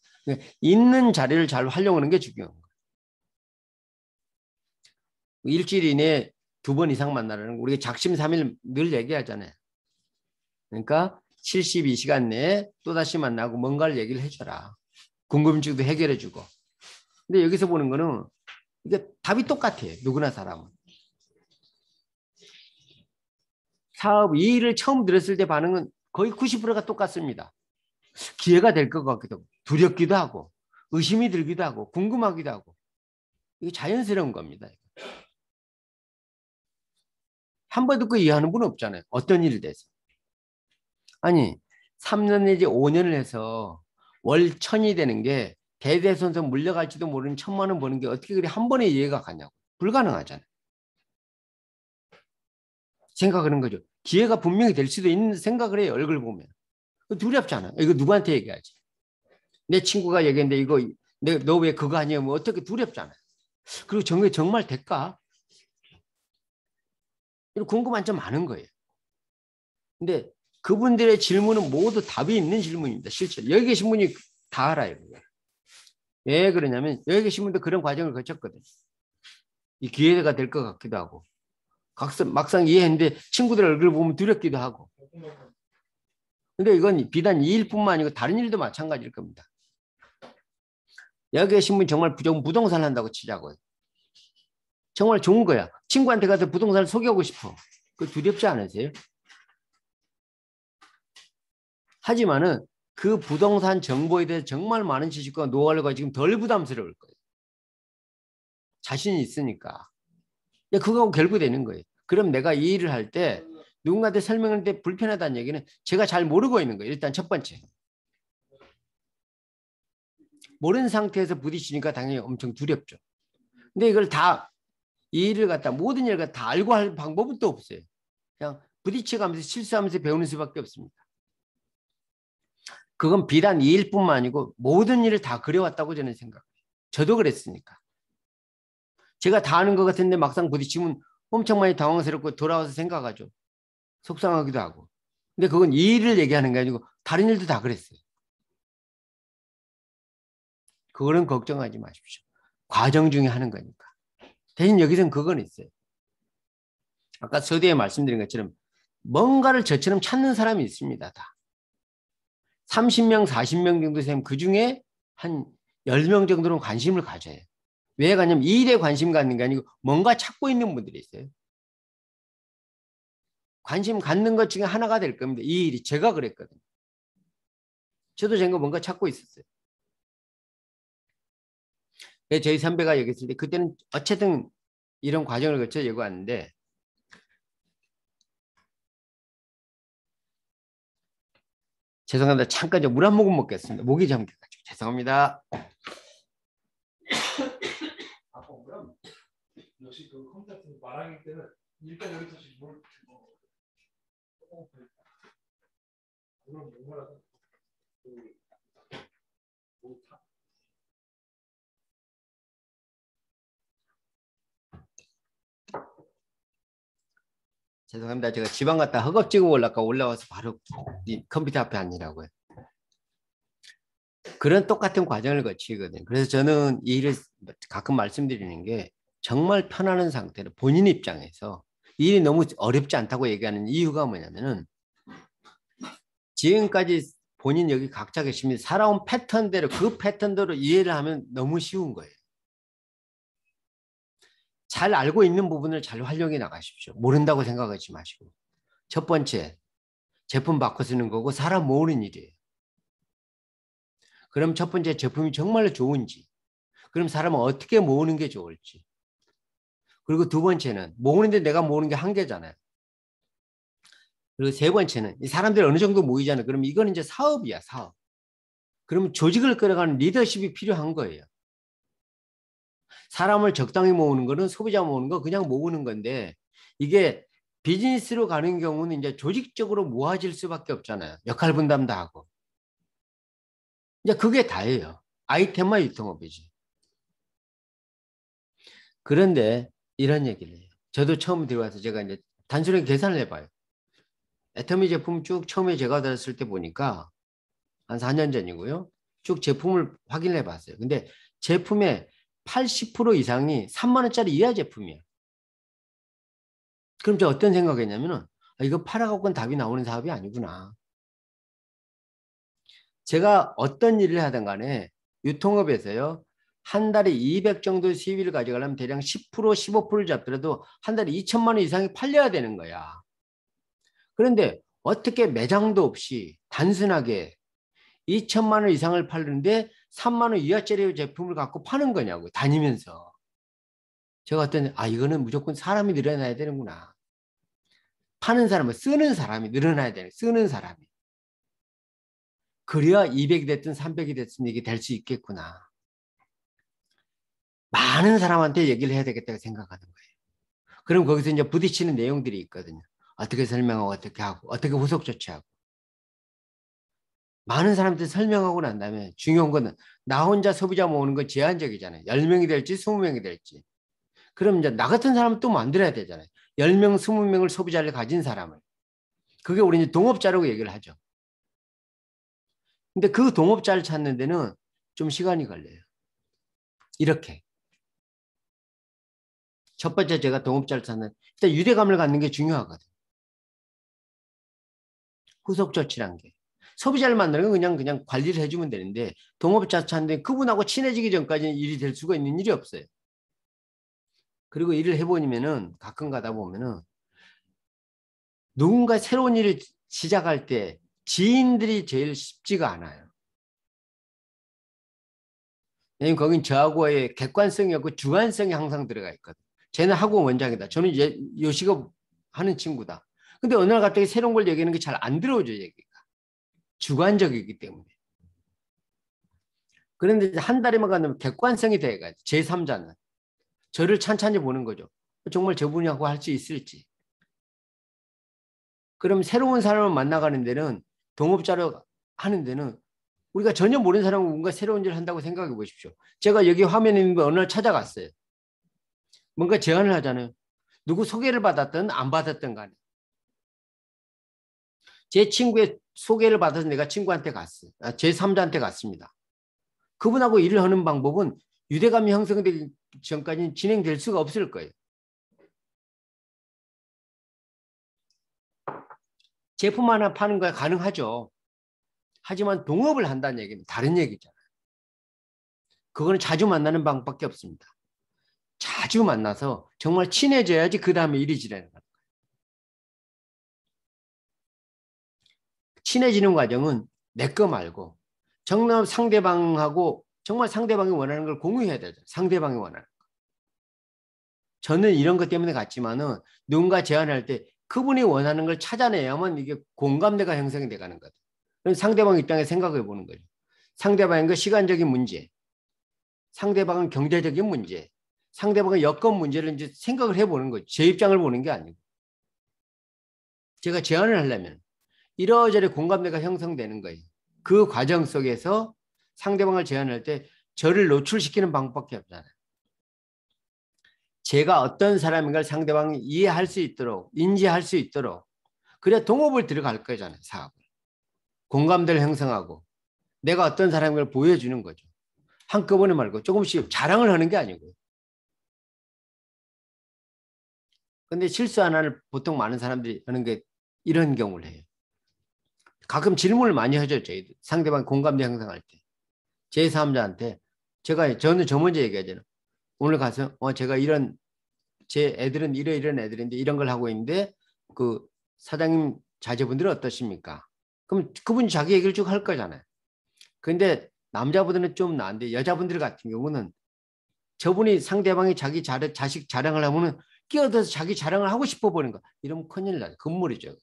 있는 자료를 잘 활용하는 게 중요한 거예요. 일주일 이내두번 이상 만나라는 거 우리가 작심 삼일 늘 얘기하잖아요. 그러니까 72시간 내에 또다시 만나고 뭔가를 얘기를 해줘라. 궁금증도 해결해주고. 근데 여기서 보는 거는 이게 답이 똑같아요. 누구나 사람은. 사업 이 일을 처음 들었을 때 반응은 거의 90%가 똑같습니다. 기회가 될 것 같기도 하고 두렵기도 하고 의심이 들기도 하고 궁금하기도 하고 이게 자연스러운 겁니다. 한 번 듣고 그 이해하는 분 없잖아요. 어떤 일에 대해서. 아니 3년 내지 5년을 해서 월 천이 되는 게 대대손손 물려갈지도 모르는 천만 원 버는 게 어떻게 그리 한 번에 이해가 가냐고 불가능하잖아요. 생각하는 거죠. 기회가 분명히 될 수도 있는 생각을 해요. 얼굴 보면 두렵잖아. 이거 누구한테 얘기하지? 내 친구가 얘기했는데 이거 너 왜 그거 아니야? 뭐 어떻게 두렵잖아요. 그리고 정말 정말 될까? 궁금한 점 많은 거예요. 근데 그분들의 질문은 모두 답이 있는 질문입니다. 실제 여기 계신 분이 다 알아요. 왜 그러냐면 여기 계신 분도 그런 과정을 거쳤거든요. 이 기회가 될 것 같기도 하고 막상, 막상 이해했는데 친구들 얼굴 보면 두렵기도 하고 근데 이건 비단 이 일뿐만 아니고 다른 일도 마찬가지일 겁니다. 여기 계신 분 정말 부동산 한다고 치자고요. 정말 좋은 거야. 친구한테 가서 부동산을 소개하고 싶어. 그 두렵지 않으세요? 하지만은 그 부동산 정보에 대해 정말 많은 지식과 노하우가 지금 덜 부담스러울 거예요. 자신이 있으니까. 그거하고 결부되는 거예요. 그럼 내가 이 일을 할 때 누군가한테 설명할 때 불편하다는 얘기는 제가 잘 모르고 있는 거예요. 일단 첫 번째. 모르는 상태에서 부딪히니까 당연히 엄청 두렵죠. 근데 이걸 다 이 일을 갖다 모든 일을 갖다 알고 할 방법은 또 없어요. 그냥 부딪혀가면서 실수하면서 배우는 수밖에 없습니다. 그건 비단 이 일뿐만 아니고 모든 일을 다 그려왔다고 저는 생각해요. 저도 그랬으니까. 제가 다 아는 것 같은데 막상 부딪히면 엄청 많이 당황스럽고 돌아와서 생각하죠. 속상하기도 하고. 근데 그건 이 일을 얘기하는 게 아니고 다른 일도 다 그랬어요. 그거는 걱정하지 마십시오. 과정 중에 하는 거니까. 대신 여기선 그건 있어요. 아까 서대에 말씀드린 것처럼 뭔가를 저처럼 찾는 사람이 있습니다. 다. 30명, 40명 정도 되면 그 중에 한 10명 정도는 관심을 가져요. 왜 가냐면 이 일에 관심 갖는 게 아니고 뭔가 찾고 있는 분들이 있어요. 관심 갖는 것 중에 하나가 될 겁니다. 이 일이 제가 그랬거든요. 저도 제가 뭔가 찾고 있었어요. 네, 저희 선배가 여기 있을 때 그때는 어쨌든 이런 과정을 거쳐 여기 왔는데 죄송합니다. 잠깐 물한 모금 먹겠습니다. 목이 잠겨가지고 죄송합니다. [coughs] 아까 보면 역시 그 컴퓨터 말하기 때는 일단 우리씩 뭘 어, 어, 어. 그럼 뭐라도 죄송합니다. 제가 지방 갔다 허겁지겁 올라가 올라와서 바로 이 컴퓨터 앞에 앉으라고요. 그런 똑같은 과정을 거치거든요. 그래서 저는 이 일을 가끔 말씀드리는 게 정말 편안한 상태로 본인 입장에서 일이 너무 어렵지 않다고 얘기하는 이유가 뭐냐면은 지금까지 본인 여기 각자 계시면 살아온 패턴대로 그 패턴대로 이해를 하면 너무 쉬운 거예요. 잘 알고 있는 부분을 잘 활용해 나가십시오. 모른다고 생각하지 마시고. 첫 번째, 제품 바꿔 쓰는 거고 사람 모으는 일이에요. 그럼 첫 번째 제품이 정말로 좋은지, 그럼 사람은 어떻게 모으는 게 좋을지. 그리고 두 번째는 모으는데 내가 모으는 게 한계잖아요. 그리고 세 번째는 이 사람들이 어느 정도 모이잖아요. 그럼 이건 이제 사업이야, 사업. 그럼 조직을 끌어가는 리더십이 필요한 거예요. 사람을 적당히 모으는 거는 소비자 모으는 거 그냥 모으는 건데 이게 비즈니스로 가는 경우는 이제 조직적으로 모아질 수밖에 없잖아요. 역할 분담도 하고. 이제 그게 다예요. 아이템만 유통업이지. 그런데 이런 얘기를 해요. 저도 처음 들어와서 제가 이제 단순히 계산을 해봐요. 애터미 제품 쭉 처음에 제가 들었을 때 보니까 한 4년 전이고요. 쭉 제품을 확인해 봤어요. 근데 제품에 80% 이상이 3만 원짜리 이하 제품이야. 그럼 제가 어떤 생각했냐면은 아, 이거 팔아갖고는 답이 나오는 사업이 아니구나. 제가 어떤 일을 하든 간에 유통업에서요. 한 달에 200 정도 의 수입을 가져가려면 대략 10% 15%를 잡더라도 한 달에 2천만 원 이상이 팔려야 되는 거야. 그런데 어떻게 매장도 없이 단순하게 2천만 원 이상을 팔는데 3만 원 이하짜리 제품을 갖고 파는 거냐고 다니면서 제가 어떤 아 이거는 무조건 사람이 늘어나야 되는구나 파는 사람은 쓰는 사람이 늘어나야 되는 쓰는 사람이 그래야 200이 됐든 300이 됐든 이게 될 수 있겠구나 많은 사람한테 얘기를 해야 되겠다고 생각하는 거예요 그럼 거기서 이제 부딪히는 내용들이 있거든요 어떻게 설명하고 어떻게 하고 어떻게 후속 조치하고 많은 사람들이 설명하고 난 다음에 중요한 거는 나 혼자 소비자 모으는 거 제한적이잖아요. 10명이 될지 20명이 될지. 그럼 이제 나 같은 사람 또 만들어야 되잖아요. 10명, 20명을 소비자를 가진 사람을. 그게 우리 이제 동업자라고 얘기를 하죠. 근데 그 동업자를 찾는 데는 좀 시간이 걸려요. 이렇게. 첫 번째 제가 동업자를 찾는 일단 유대감을 갖는 게 중요하거든. 후속 조치란 게. 소비자를 만나면 그냥 그냥 관리를 해주면 되는데 동업자 차인데 그분하고 친해지기 전까지는 일이 될 수가 있는 일이 없어요. 그리고 일을 해보면은 가끔 가다 보면은 누군가 새로운 일을 시작할 때 지인들이 제일 쉽지가 않아요. 왜냐면 거긴 저하고의 객관성이 없고 주관성이 항상 들어가 있거든. 쟤는 학원 원장이다. 저는 요식업 하는 친구다. 근데 어느 날 갑자기 새로운 걸 얘기하는 게 잘 안 들어오죠, 얘기. 주관적이기 때문에. 그런데 한 달에만 가면 객관성이 돼가지고 제3자는 저를 찬찬히 보는 거죠. 정말 저분이라고할 수 있을지. 그럼 새로운 사람을 만나가는 데는 동업자로 하는 데는 우리가 전혀 모르는 사람은 뭔가 새로운 일을 한다고 생각해 보십시오. 제가 여기 화면에 있는 어느 날 찾아갔어요. 뭔가 제안을 하잖아요. 누구 소개를 받았든 안 받았든 간에. 제 친구의 소개를 받아서 내가 친구한테 갔어요. 아, 제 3자한테 갔습니다. 그분하고 일을 하는 방법은 유대감이 형성되기 전까지는 진행될 수가 없을 거예요. 제품 하나 파는 거야 가능하죠. 하지만 동업을 한다는 얘기는 다른 얘기잖아요. 그거는 자주 만나는 방법밖에 없습니다. 자주 만나서 정말 친해져야지 그 다음에 일이 지내는 거예요. 친해지는 과정은 내 거 말고 정말 상대방하고 정말 상대방이 원하는 걸 공유해야 되죠. 상대방이 원하는 거. 저는 이런 것 때문에 갔지만은 누군가 제안할 때 그분이 원하는 걸 찾아내야만 이게 공감대가 형성이 돼가는 거죠. 그럼 상대방 입장에 생각해 보는 거죠. 상대방의 그 시간적인 문제, 상대방은 경제적인 문제, 상대방의 여건 문제를 이제 생각을 해보는 거죠. 제 입장을 보는 게 아니고. 제가 제안을 하려면 이러저러 공감대가 형성되는 거예요. 그 과정 속에서 상대방을 제안할 때 저를 노출시키는 방법밖에 없잖아요. 제가 어떤 사람인가를 상대방이 이해할 수 있도록 인지할 수 있도록 그래야 동업을 들어갈 거잖아요. 사업을. 공감대를 형성하고 내가 어떤 사람인가를 보여주는 거죠. 한꺼번에 말고 조금씩 자랑을 하는 게 아니고요. 근데 실수 하나를 보통 많은 사람들이 하는 게 이런 경우를 해요. 가끔 질문을 많이 하죠. 저희 상대방 공감대 형성할 때. 제3자한테 제가 저는 저 먼저 얘기하잖아요. 오늘 가서 어 제가 이런 제 애들은 이래 이런 애들인데 이런 걸 하고 있는데 그 사장님 자제분들은 어떠십니까? 그럼 그분이 자기 얘기를 쭉 할 거잖아요. 근데 남자분들은 좀 나은데 여자분들 같은 경우는 저분이 상대방이 자기 자식 자랑을 하면은 끼어들어서 자기 자랑을 하고 싶어 보는 거. 이러면 큰일 나요. 금물이죠.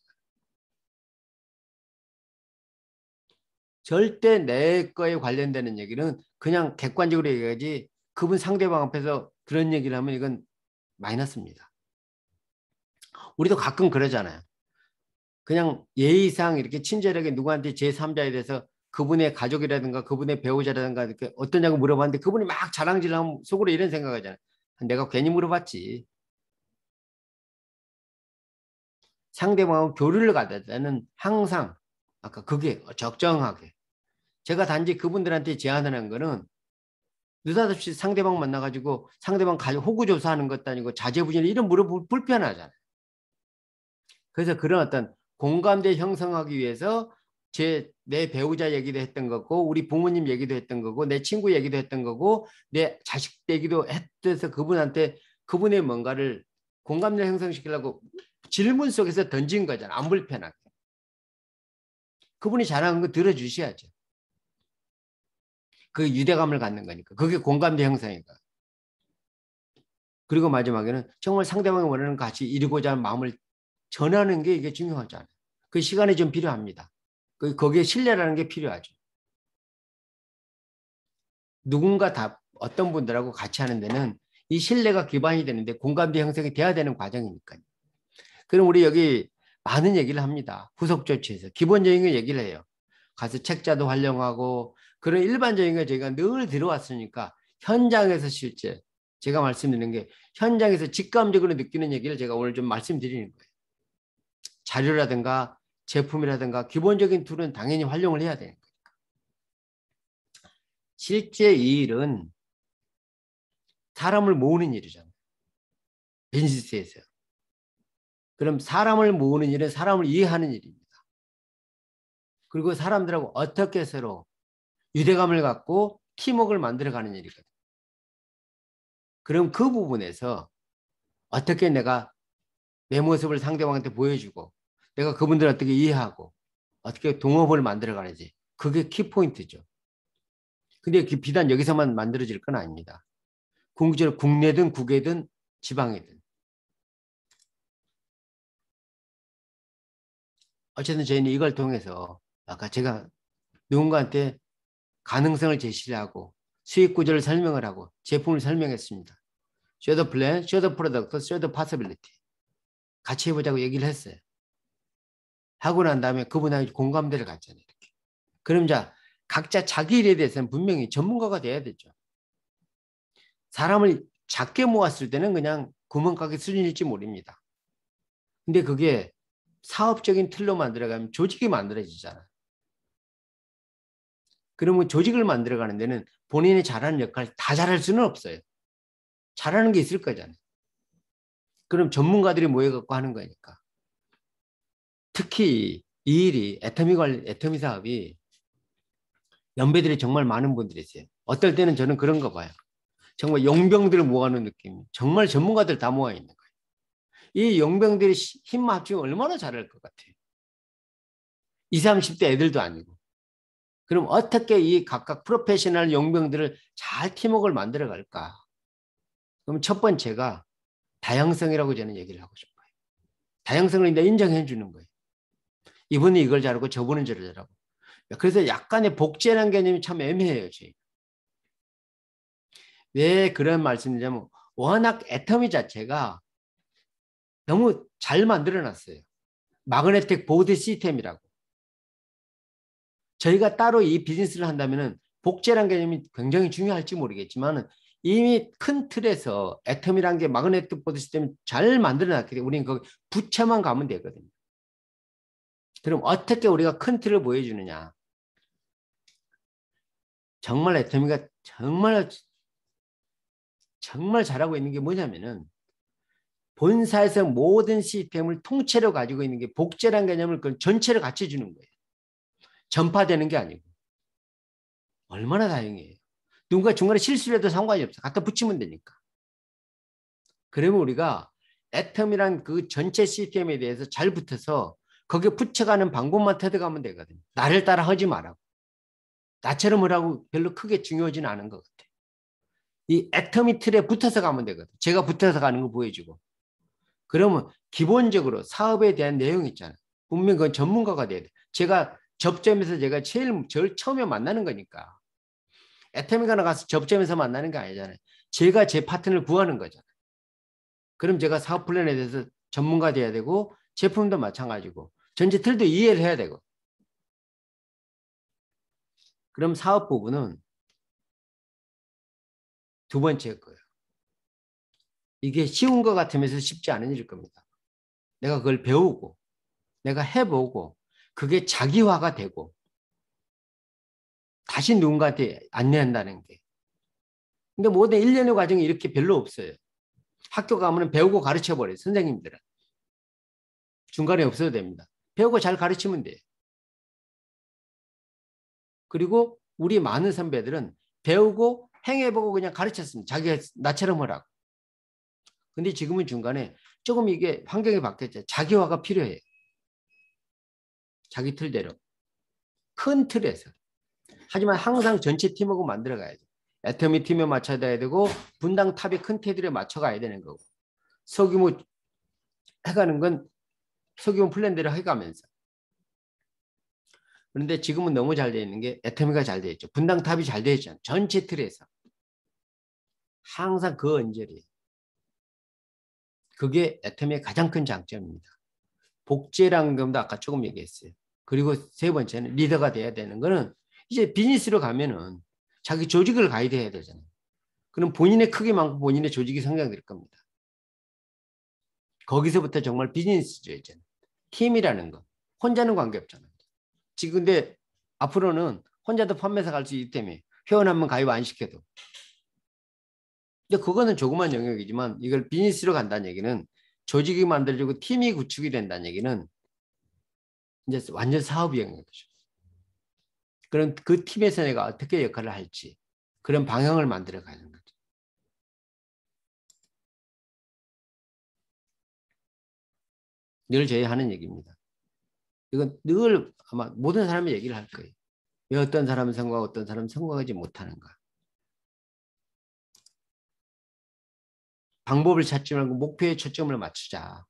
절대 내 거에 관련되는 얘기는 그냥 객관적으로 얘기하지 그분 상대방 앞에서 그런 얘기를 하면 이건 마이너스입니다. 우리도 가끔 그러잖아요. 그냥 예의상 이렇게 친절하게 누구한테 제3자에 대해서 그분의 가족이라든가 그분의 배우자라든가 이렇게 어떠냐고 물어봤는데 그분이 막 자랑질하면 속으로 이런 생각하잖아요. 내가 괜히 물어봤지. 상대방하고 교류를 가다다는 항상 아까 그게 적정하게 제가 단지 그분들한테 제안을 한 거는 느닷없이 상대방 만나가지고 상대방 호구조사하는 것도 아니고 자제부진 이런 물어보면 불편하잖아요. 그래서 그런 어떤 공감대 형성하기 위해서 제 내 배우자 얘기도 했던 거고 우리 부모님 얘기도 했던 거고 내 친구 얘기도 했던 거고 내 자식 얘기도 했어서 그분한테 그분의 뭔가를 공감대 형성시키려고 질문 속에서 던진 거잖아. 안 불편하게. 그분이 잘하는 거 들어주셔야죠. 그 유대감을 갖는 거니까. 그게 공감대 형성이니까. 그리고 마지막에는 정말 상대방이 원하는 가치 이루고자 하는 마음을 전하는 게 이게 중요하잖아요. 그 시간이 좀 필요합니다. 그 거기에 신뢰라는 게 필요하죠. 누군가 다 어떤 분들하고 같이 하는 데는 이 신뢰가 기반이 되는데 공감대 형성이 돼야 되는 과정이니까요. 그럼 우리 여기 많은 얘기를 합니다. 후속 조치에서 기본적인 거 얘기를 해요. 가서 책자도 활용하고 그런 일반적인 걸 저희가 늘 들어왔으니까 현장에서 실제 제가 말씀드리는 게 현장에서 직감적으로 느끼는 얘기를 제가 오늘 좀 말씀드리는 거예요. 자료라든가 제품이라든가 기본적인 툴은 당연히 활용을 해야 되는 거니까. 실제 이 일은 사람을 모으는 일이잖아요. 빈지스에서. 요 그럼 사람을 모으는 일은 사람을 이해하는 일입니다. 그리고 사람들하고 어떻게 서로 유대감을 갖고 팀웍을 만들어가는 일이거든. 그럼 그 부분에서 어떻게 내가 내 모습을 상대방한테 보여주고 내가 그분들 어떻게 이해하고 어떻게 동업을 만들어가는지 그게 키포인트죠. 근데 그 비단 여기서만 만들어질 건 아닙니다. 궁극적으로 국내든 국외든 지방이든 어쨌든 저희는 이걸 통해서 아까 제가 누군가한테 가능성을 제시하고 수익 구조를 설명을 하고 제품을 설명했습니다. Share t plan, share t product, share t possibility. 같이 해보자고 얘기를 했어요. 하고 난 다음에 그분하고 공감대를 갖잖아요. 이렇게. 그럼 자, 각자 자기 일에 대해서는 분명히 전문가가 돼야 되죠. 사람을 작게 모았을 때는 그냥 구멍가게 수준일지 모릅니다. 근데 그게 사업적인 틀로 만들어가면 조직이 만들어지잖아요. 그러면 조직을 만들어가는 데는 본인이 잘하는 역할 을다 잘할 수는 없어요. 잘하는 게 있을 거잖아요. 그럼 전문가들이 모여갖고 하는 거니까. 특히 이 일이 애터미 관련 애터미 사업이 연배들이 정말 많은 분들이 있어요. 어떨 때는 저는 그런 거 봐요. 정말 용병들을 모아놓은 느낌. 정말 전문가들 다 모아 있는 거예요. 이 용병들이 힘만 합치면 얼마나 잘할 것 같아요. 20, 30대 애들도 아니고. 그럼 어떻게 이 각각 프로페셔널 용병들을 잘 팀웍을 만들어 갈까? 그럼 첫 번째가 다양성이라고 저는 얘기를 하고 싶어요. 다양성을 이제 인정해 주는 거예요. 이분은 이걸 잘하고 저분은 저를 잘하고. 그래서 약간의 복제라는 개념이 참 애매해요, 왜 그런 말씀이냐면 워낙 애터미 자체가 너무 잘 만들어 놨어요. 마그네틱 보드 시스템이라고. 저희가 따로 이 비즈니스를 한다면은 복제란 개념이 굉장히 중요할지 모르겠지만은 이미 큰 틀에서 애텀이란 게 마그네틱 보드 시스템이 잘 만들어놨기 때문에 우리는 거기 부채만 가면 되거든요. 그럼 어떻게 우리가 큰 틀을 보여주느냐? 정말 애터미가 정말 정말 잘하고 있는 게 뭐냐면은 본사에서 모든 시스템을 통째로 가지고 있는 게 복제란 개념을 그 전체를 갖춰 주는 거예요. 전파되는 게 아니고 얼마나 다행이에요. 누군가 중간에 실수를 해도 상관이 없어. 갖다 붙이면 되니까. 그러면 우리가 애텀이란 그 전체 시스템에 대해서 잘 붙어서 거기에 붙여가는 방법만 터득하면 되거든요. 나를 따라 하지 말라고. 나처럼 하라고 별로 크게 중요하지는 않은 것 같아요. 이 애터미 틀에 붙어서 가면 되거든. 제가 붙어서 가는 거 보여주고. 그러면 기본적으로 사업에 대한 내용이 있잖아요. 분명 그건 전문가가 돼야 돼. 제가 접점에서 제가 제일 절 처음에 만나는 거니까. 에테미가나 가서 접점에서 만나는 게 아니잖아요. 제가 제 파트너를 구하는 거잖아요. 그럼 제가 사업 플랜에 대해서 전문가 돼야 되고 제품도 마찬가지고 전체 틀도 이해를 해야 되고. 그럼 사업 부분은 두 번째 거예요. 이게 쉬운 것 같으면서 쉽지 않은 일일 겁니다. 내가 그걸 배우고 내가 해보고 그게 자기화가 되고 다시 누군가한테 안내한다는 게. 근데 모든 일련의 과정이 이렇게 별로 없어요. 학교 가면 배우고 가르쳐버려요. 선생님들은. 중간에 없어도 됩니다. 배우고 잘 가르치면 돼요. 그리고 우리 많은 선배들은 배우고 행해보고 그냥 가르쳤습니다. 자기가 나처럼 하라고. 근데 지금은 중간에 조금 이게 환경이 바뀌었죠. 자기화가 필요해요. 자기 틀대로. 큰 틀에서. 하지만 항상 전체 팀하고 만들어 가야죠. 애터미 팀에 맞춰야 되고 분당 탑의 큰 테두리에 맞춰 가야 되는 거고. 소규모 해가는 건 소규모 플랜대로 해가면서. 그런데 지금은 너무 잘 되어 있는 게 애터미가 잘 되어 있죠. 분당 탑이 잘 되어 있죠. 전체 틀에서. 항상 그 언저리. 그게 애터미의 가장 큰 장점입니다. 복제라는 것니다 아까 조금 얘기했어요. 그리고 세 번째는 리더가 돼야 되는 거는 이제 비즈니스로 가면은 자기 조직을 가이드해야 되잖아요. 그럼 본인의 크기만큼 본인의 조직이 성장될 겁니다. 거기서부터 정말 비즈니스죠 이제 팀이라는 거 혼자는 관계 없잖아요. 지금 근데 앞으로는 혼자도 판매사 갈 수 있기 때문에 회원 한 번 가입 안 시켜도. 근데 그거는 조그만 영역이지만 이걸 비즈니스로 간다는 얘기는 조직이 만들어지고 팀이 구축이 된다는 얘기는 이제 완전 사업이인 거죠. 그럼 그 팀에서 내가 어떻게 역할을 할지 그런 방향을 만들어 가는 거죠. 늘 저희 하는 얘기입니다. 이건 늘 아마 모든 사람이 얘기를 할 거예요. 왜 어떤 사람은 성공하고 어떤 사람은 성공하지 못하는가. 방법을 찾지 말고 목표에 초점을 맞추자.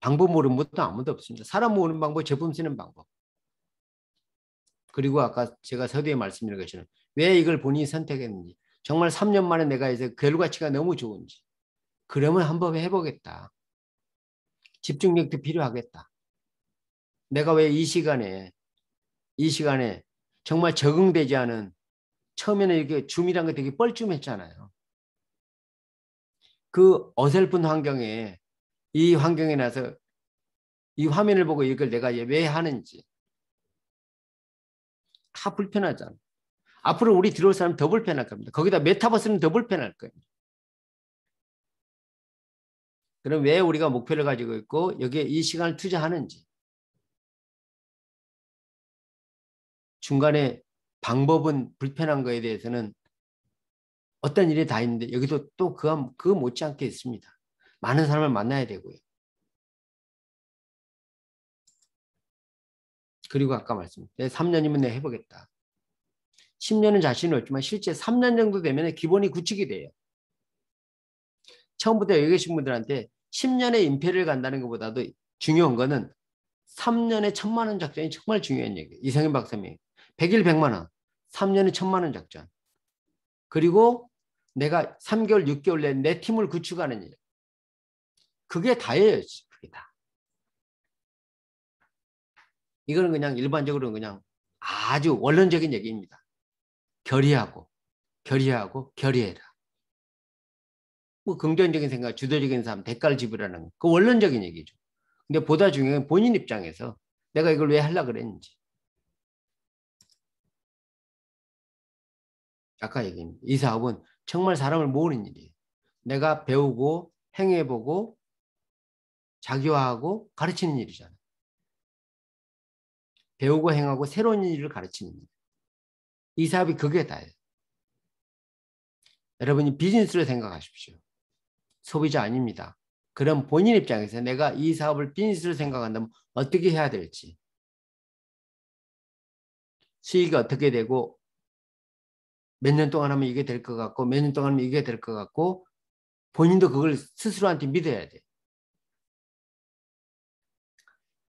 방법 모르는 분도 아무도 없습니다. 사람 모으는 방법, 제품 쓰는 방법. 그리고 아까 제가 서두에 말씀드린 것처럼 왜 이걸 본인이 선택했는지 정말 3년 만에 내가 이제 결과치가 너무 좋은지 그러면 한번 해보겠다. 집중력도 필요하겠다. 내가 왜 이 시간에 이 시간에 정말 적응되지 않은 처음에는 이렇게 줌이란 게 되게 뻘쭘했잖아요. 그 어설픈 환경에 이 환경에 나서 이 화면을 보고 이걸 내가 왜 하는지 다 불편하잖아. 앞으로 우리 들어올 사람 더 불편할 겁니다. 거기다 메타버스는 더 불편할 거예요. 그럼 왜 우리가 목표를 가지고 있고 여기에 이 시간을 투자하는지 중간에 방법은 불편한 거에 대해서는 어떤 일이 다 있는데 여기도 또 그와 그 못지않게 있습니다. 많은 사람을 만나야 되고요. 그리고 아까 말씀드린 3년이면 내 해보겠다. 10년은 자신이 없지만 실제 3년 정도 되면 기본이 구축이 돼요. 처음부터 여기 계신 분들한테 10년의 임패를 간다는 것보다도 중요한 거는 3년에 천만 원 작전이 정말 중요한 얘기예요. 이상현 박사님. 100일 100만 원. 3년에 천만 원 작전. 그리고 내가 3개월, 6개월 내 내 팀을 구축하는 일. 그게 다예요. 그게 다. 이거는 그냥 일반적으로 그냥 아주 원론적인 얘기입니다. 결의하고 결의하고 결의해라. 뭐 긍정적인 생각, 주도적인 삶, 대가를 지불하는 그 원론적인 얘기죠. 근데 보다 중요한 본인 입장에서 내가 이걸 왜 하려 그랬는지. 아까 얘기한 이 사업은 정말 사람을 모으는 일이에요. 내가 배우고 행해보고 자기화하고 가르치는 일이잖아요. 배우고 행하고 새로운 일을 가르치는 일. 이 사업이 그게 다예요. 여러분이 비즈니스를 생각하십시오. 소비자 아닙니다. 그럼 본인 입장에서 내가 이 사업을 비즈니스를 생각한다면 어떻게 해야 될지 수익이 어떻게 되고 몇 년 동안 하면 이게 될 것 같고 몇 년 동안 하면 이게 될 것 같고 본인도 그걸 스스로한테 믿어야 돼.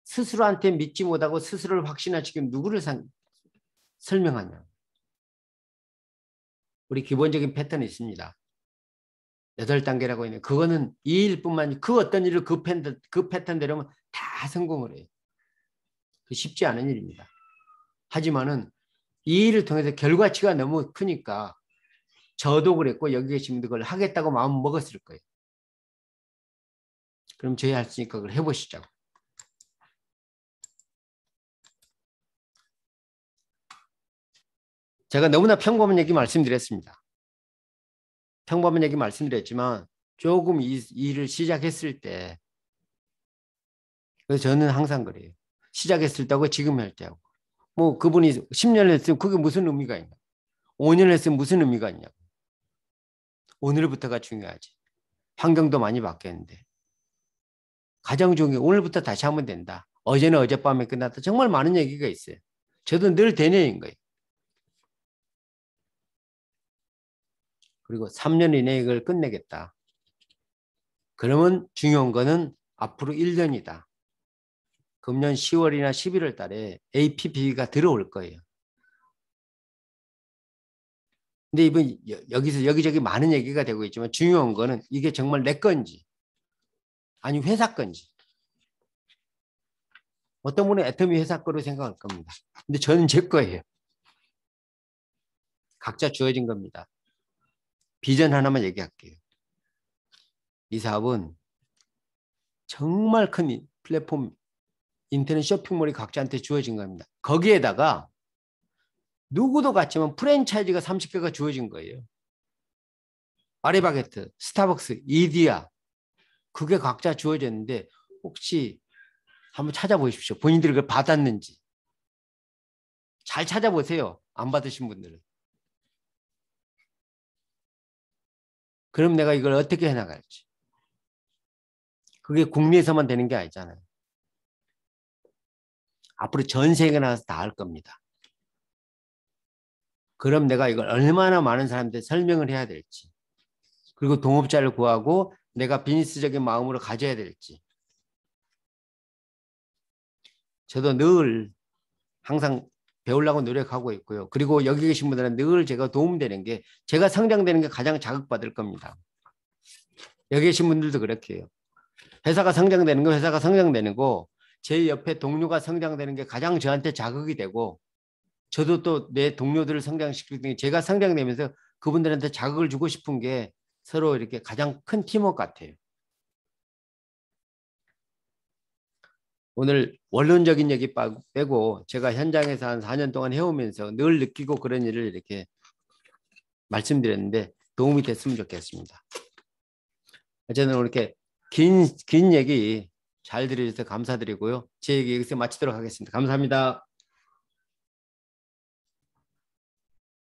스스로한테 믿지 못하고 스스로를 확신할시기면 누구를 상, 설명하냐. 우리 기본적인 패턴이 있습니다. 여덟 단계라고 있는 그거는 이 일뿐만 그 어떤 일을 그, 그 패턴, 그 패턴대로 하면 다 성공을 해요. 그 쉽지 않은 일입니다. 하지만은 이 일을 통해서 결과치가 너무 크니까 저도 그랬고 여기 계신 분들 그걸 하겠다고 마음 먹었을 거예요. 그럼 저희 할 수 있으니까 그걸 해보시자고. 제가 너무나 평범한 얘기 말씀드렸습니다. 평범한 얘기 말씀드렸지만 조금 이 일을 시작했을 때 그래서 저는 항상 그래요. 시작했을 때하고 지금 할 때하고 뭐 그분이 10년 했으면 그게 무슨 의미가 있냐 5년 했으면 무슨 의미가 있냐 오늘부터가 중요하지 환경도 많이 바뀌었는데 가장 중요한 게 오늘부터 다시 하면 된다 어제는 어젯밤에 끝났다 정말 많은 얘기가 있어요 저도 늘 대뇌인 거예요 그리고 3년 이내에 이걸 끝내겠다. 그러면 중요한 거는 앞으로 1년이다. 금년 10월이나 11월 달에 APP가 들어올 거예요. 근데 이번 여기서 여기저기 많은 얘기가 되고 있지만 중요한 거는 이게 정말 내 건지 아니 회사 건지 어떤 분은 애터미 회사 거로 생각할 겁니다. 근데 저는 제 거예요. 각자 주어진 겁니다. 비전 하나만 얘기할게요. 이 사업은 정말 큰 플랫폼 인터넷 쇼핑몰이 각자한테 주어진 겁니다. 거기에다가 누구도 같지만 프랜차이즈가 30개가 주어진 거예요. 아리바게트, 스타벅스, 이디야 그게 각자 주어졌는데 혹시 한번 찾아보십시오. 본인들이 그걸 받았는지. 잘 찾아보세요. 안 받으신 분들은. 그럼 내가 이걸 어떻게 해나갈지. 그게 국내에서만 되는 게 아니잖아요. 앞으로 전 세계에 나와서다 할 겁니다. 그럼 내가 이걸 얼마나 많은 사람들 설명을 해야 될지. 그리고 동업자를 구하고 내가 비즈니스적인 마음으로 가져야 될지. 저도 늘 항상 배우려고 노력하고 있고요. 그리고 여기 계신 분들은 늘 제가 도움되는 게 제가 성장되는 게 가장 자극받을 겁니다. 여기 계신 분들도 그렇게 해요. 회사가 성장되는 거 회사가 성장되는 거제 옆에 동료가 성장되는 게 가장 저한테 자극이 되고 저도 또 내 동료들을 성장시키는 게 제가 성장되면서 그분들한테 자극을 주고 싶은 게 서로 이렇게 가장 큰 팀워크 같아요. 오늘 원론적인 얘기 빼고 제가 현장에서 한 4년 동안 해오면서 늘 느끼고 그런 일을 이렇게 말씀드렸는데 도움이 됐으면 좋겠습니다. 어쨌든 이렇게 긴, 긴 얘기 잘 들으셔서 감사드리고요. 제 얘기 여기서 마치도록 하겠습니다. 감사합니다.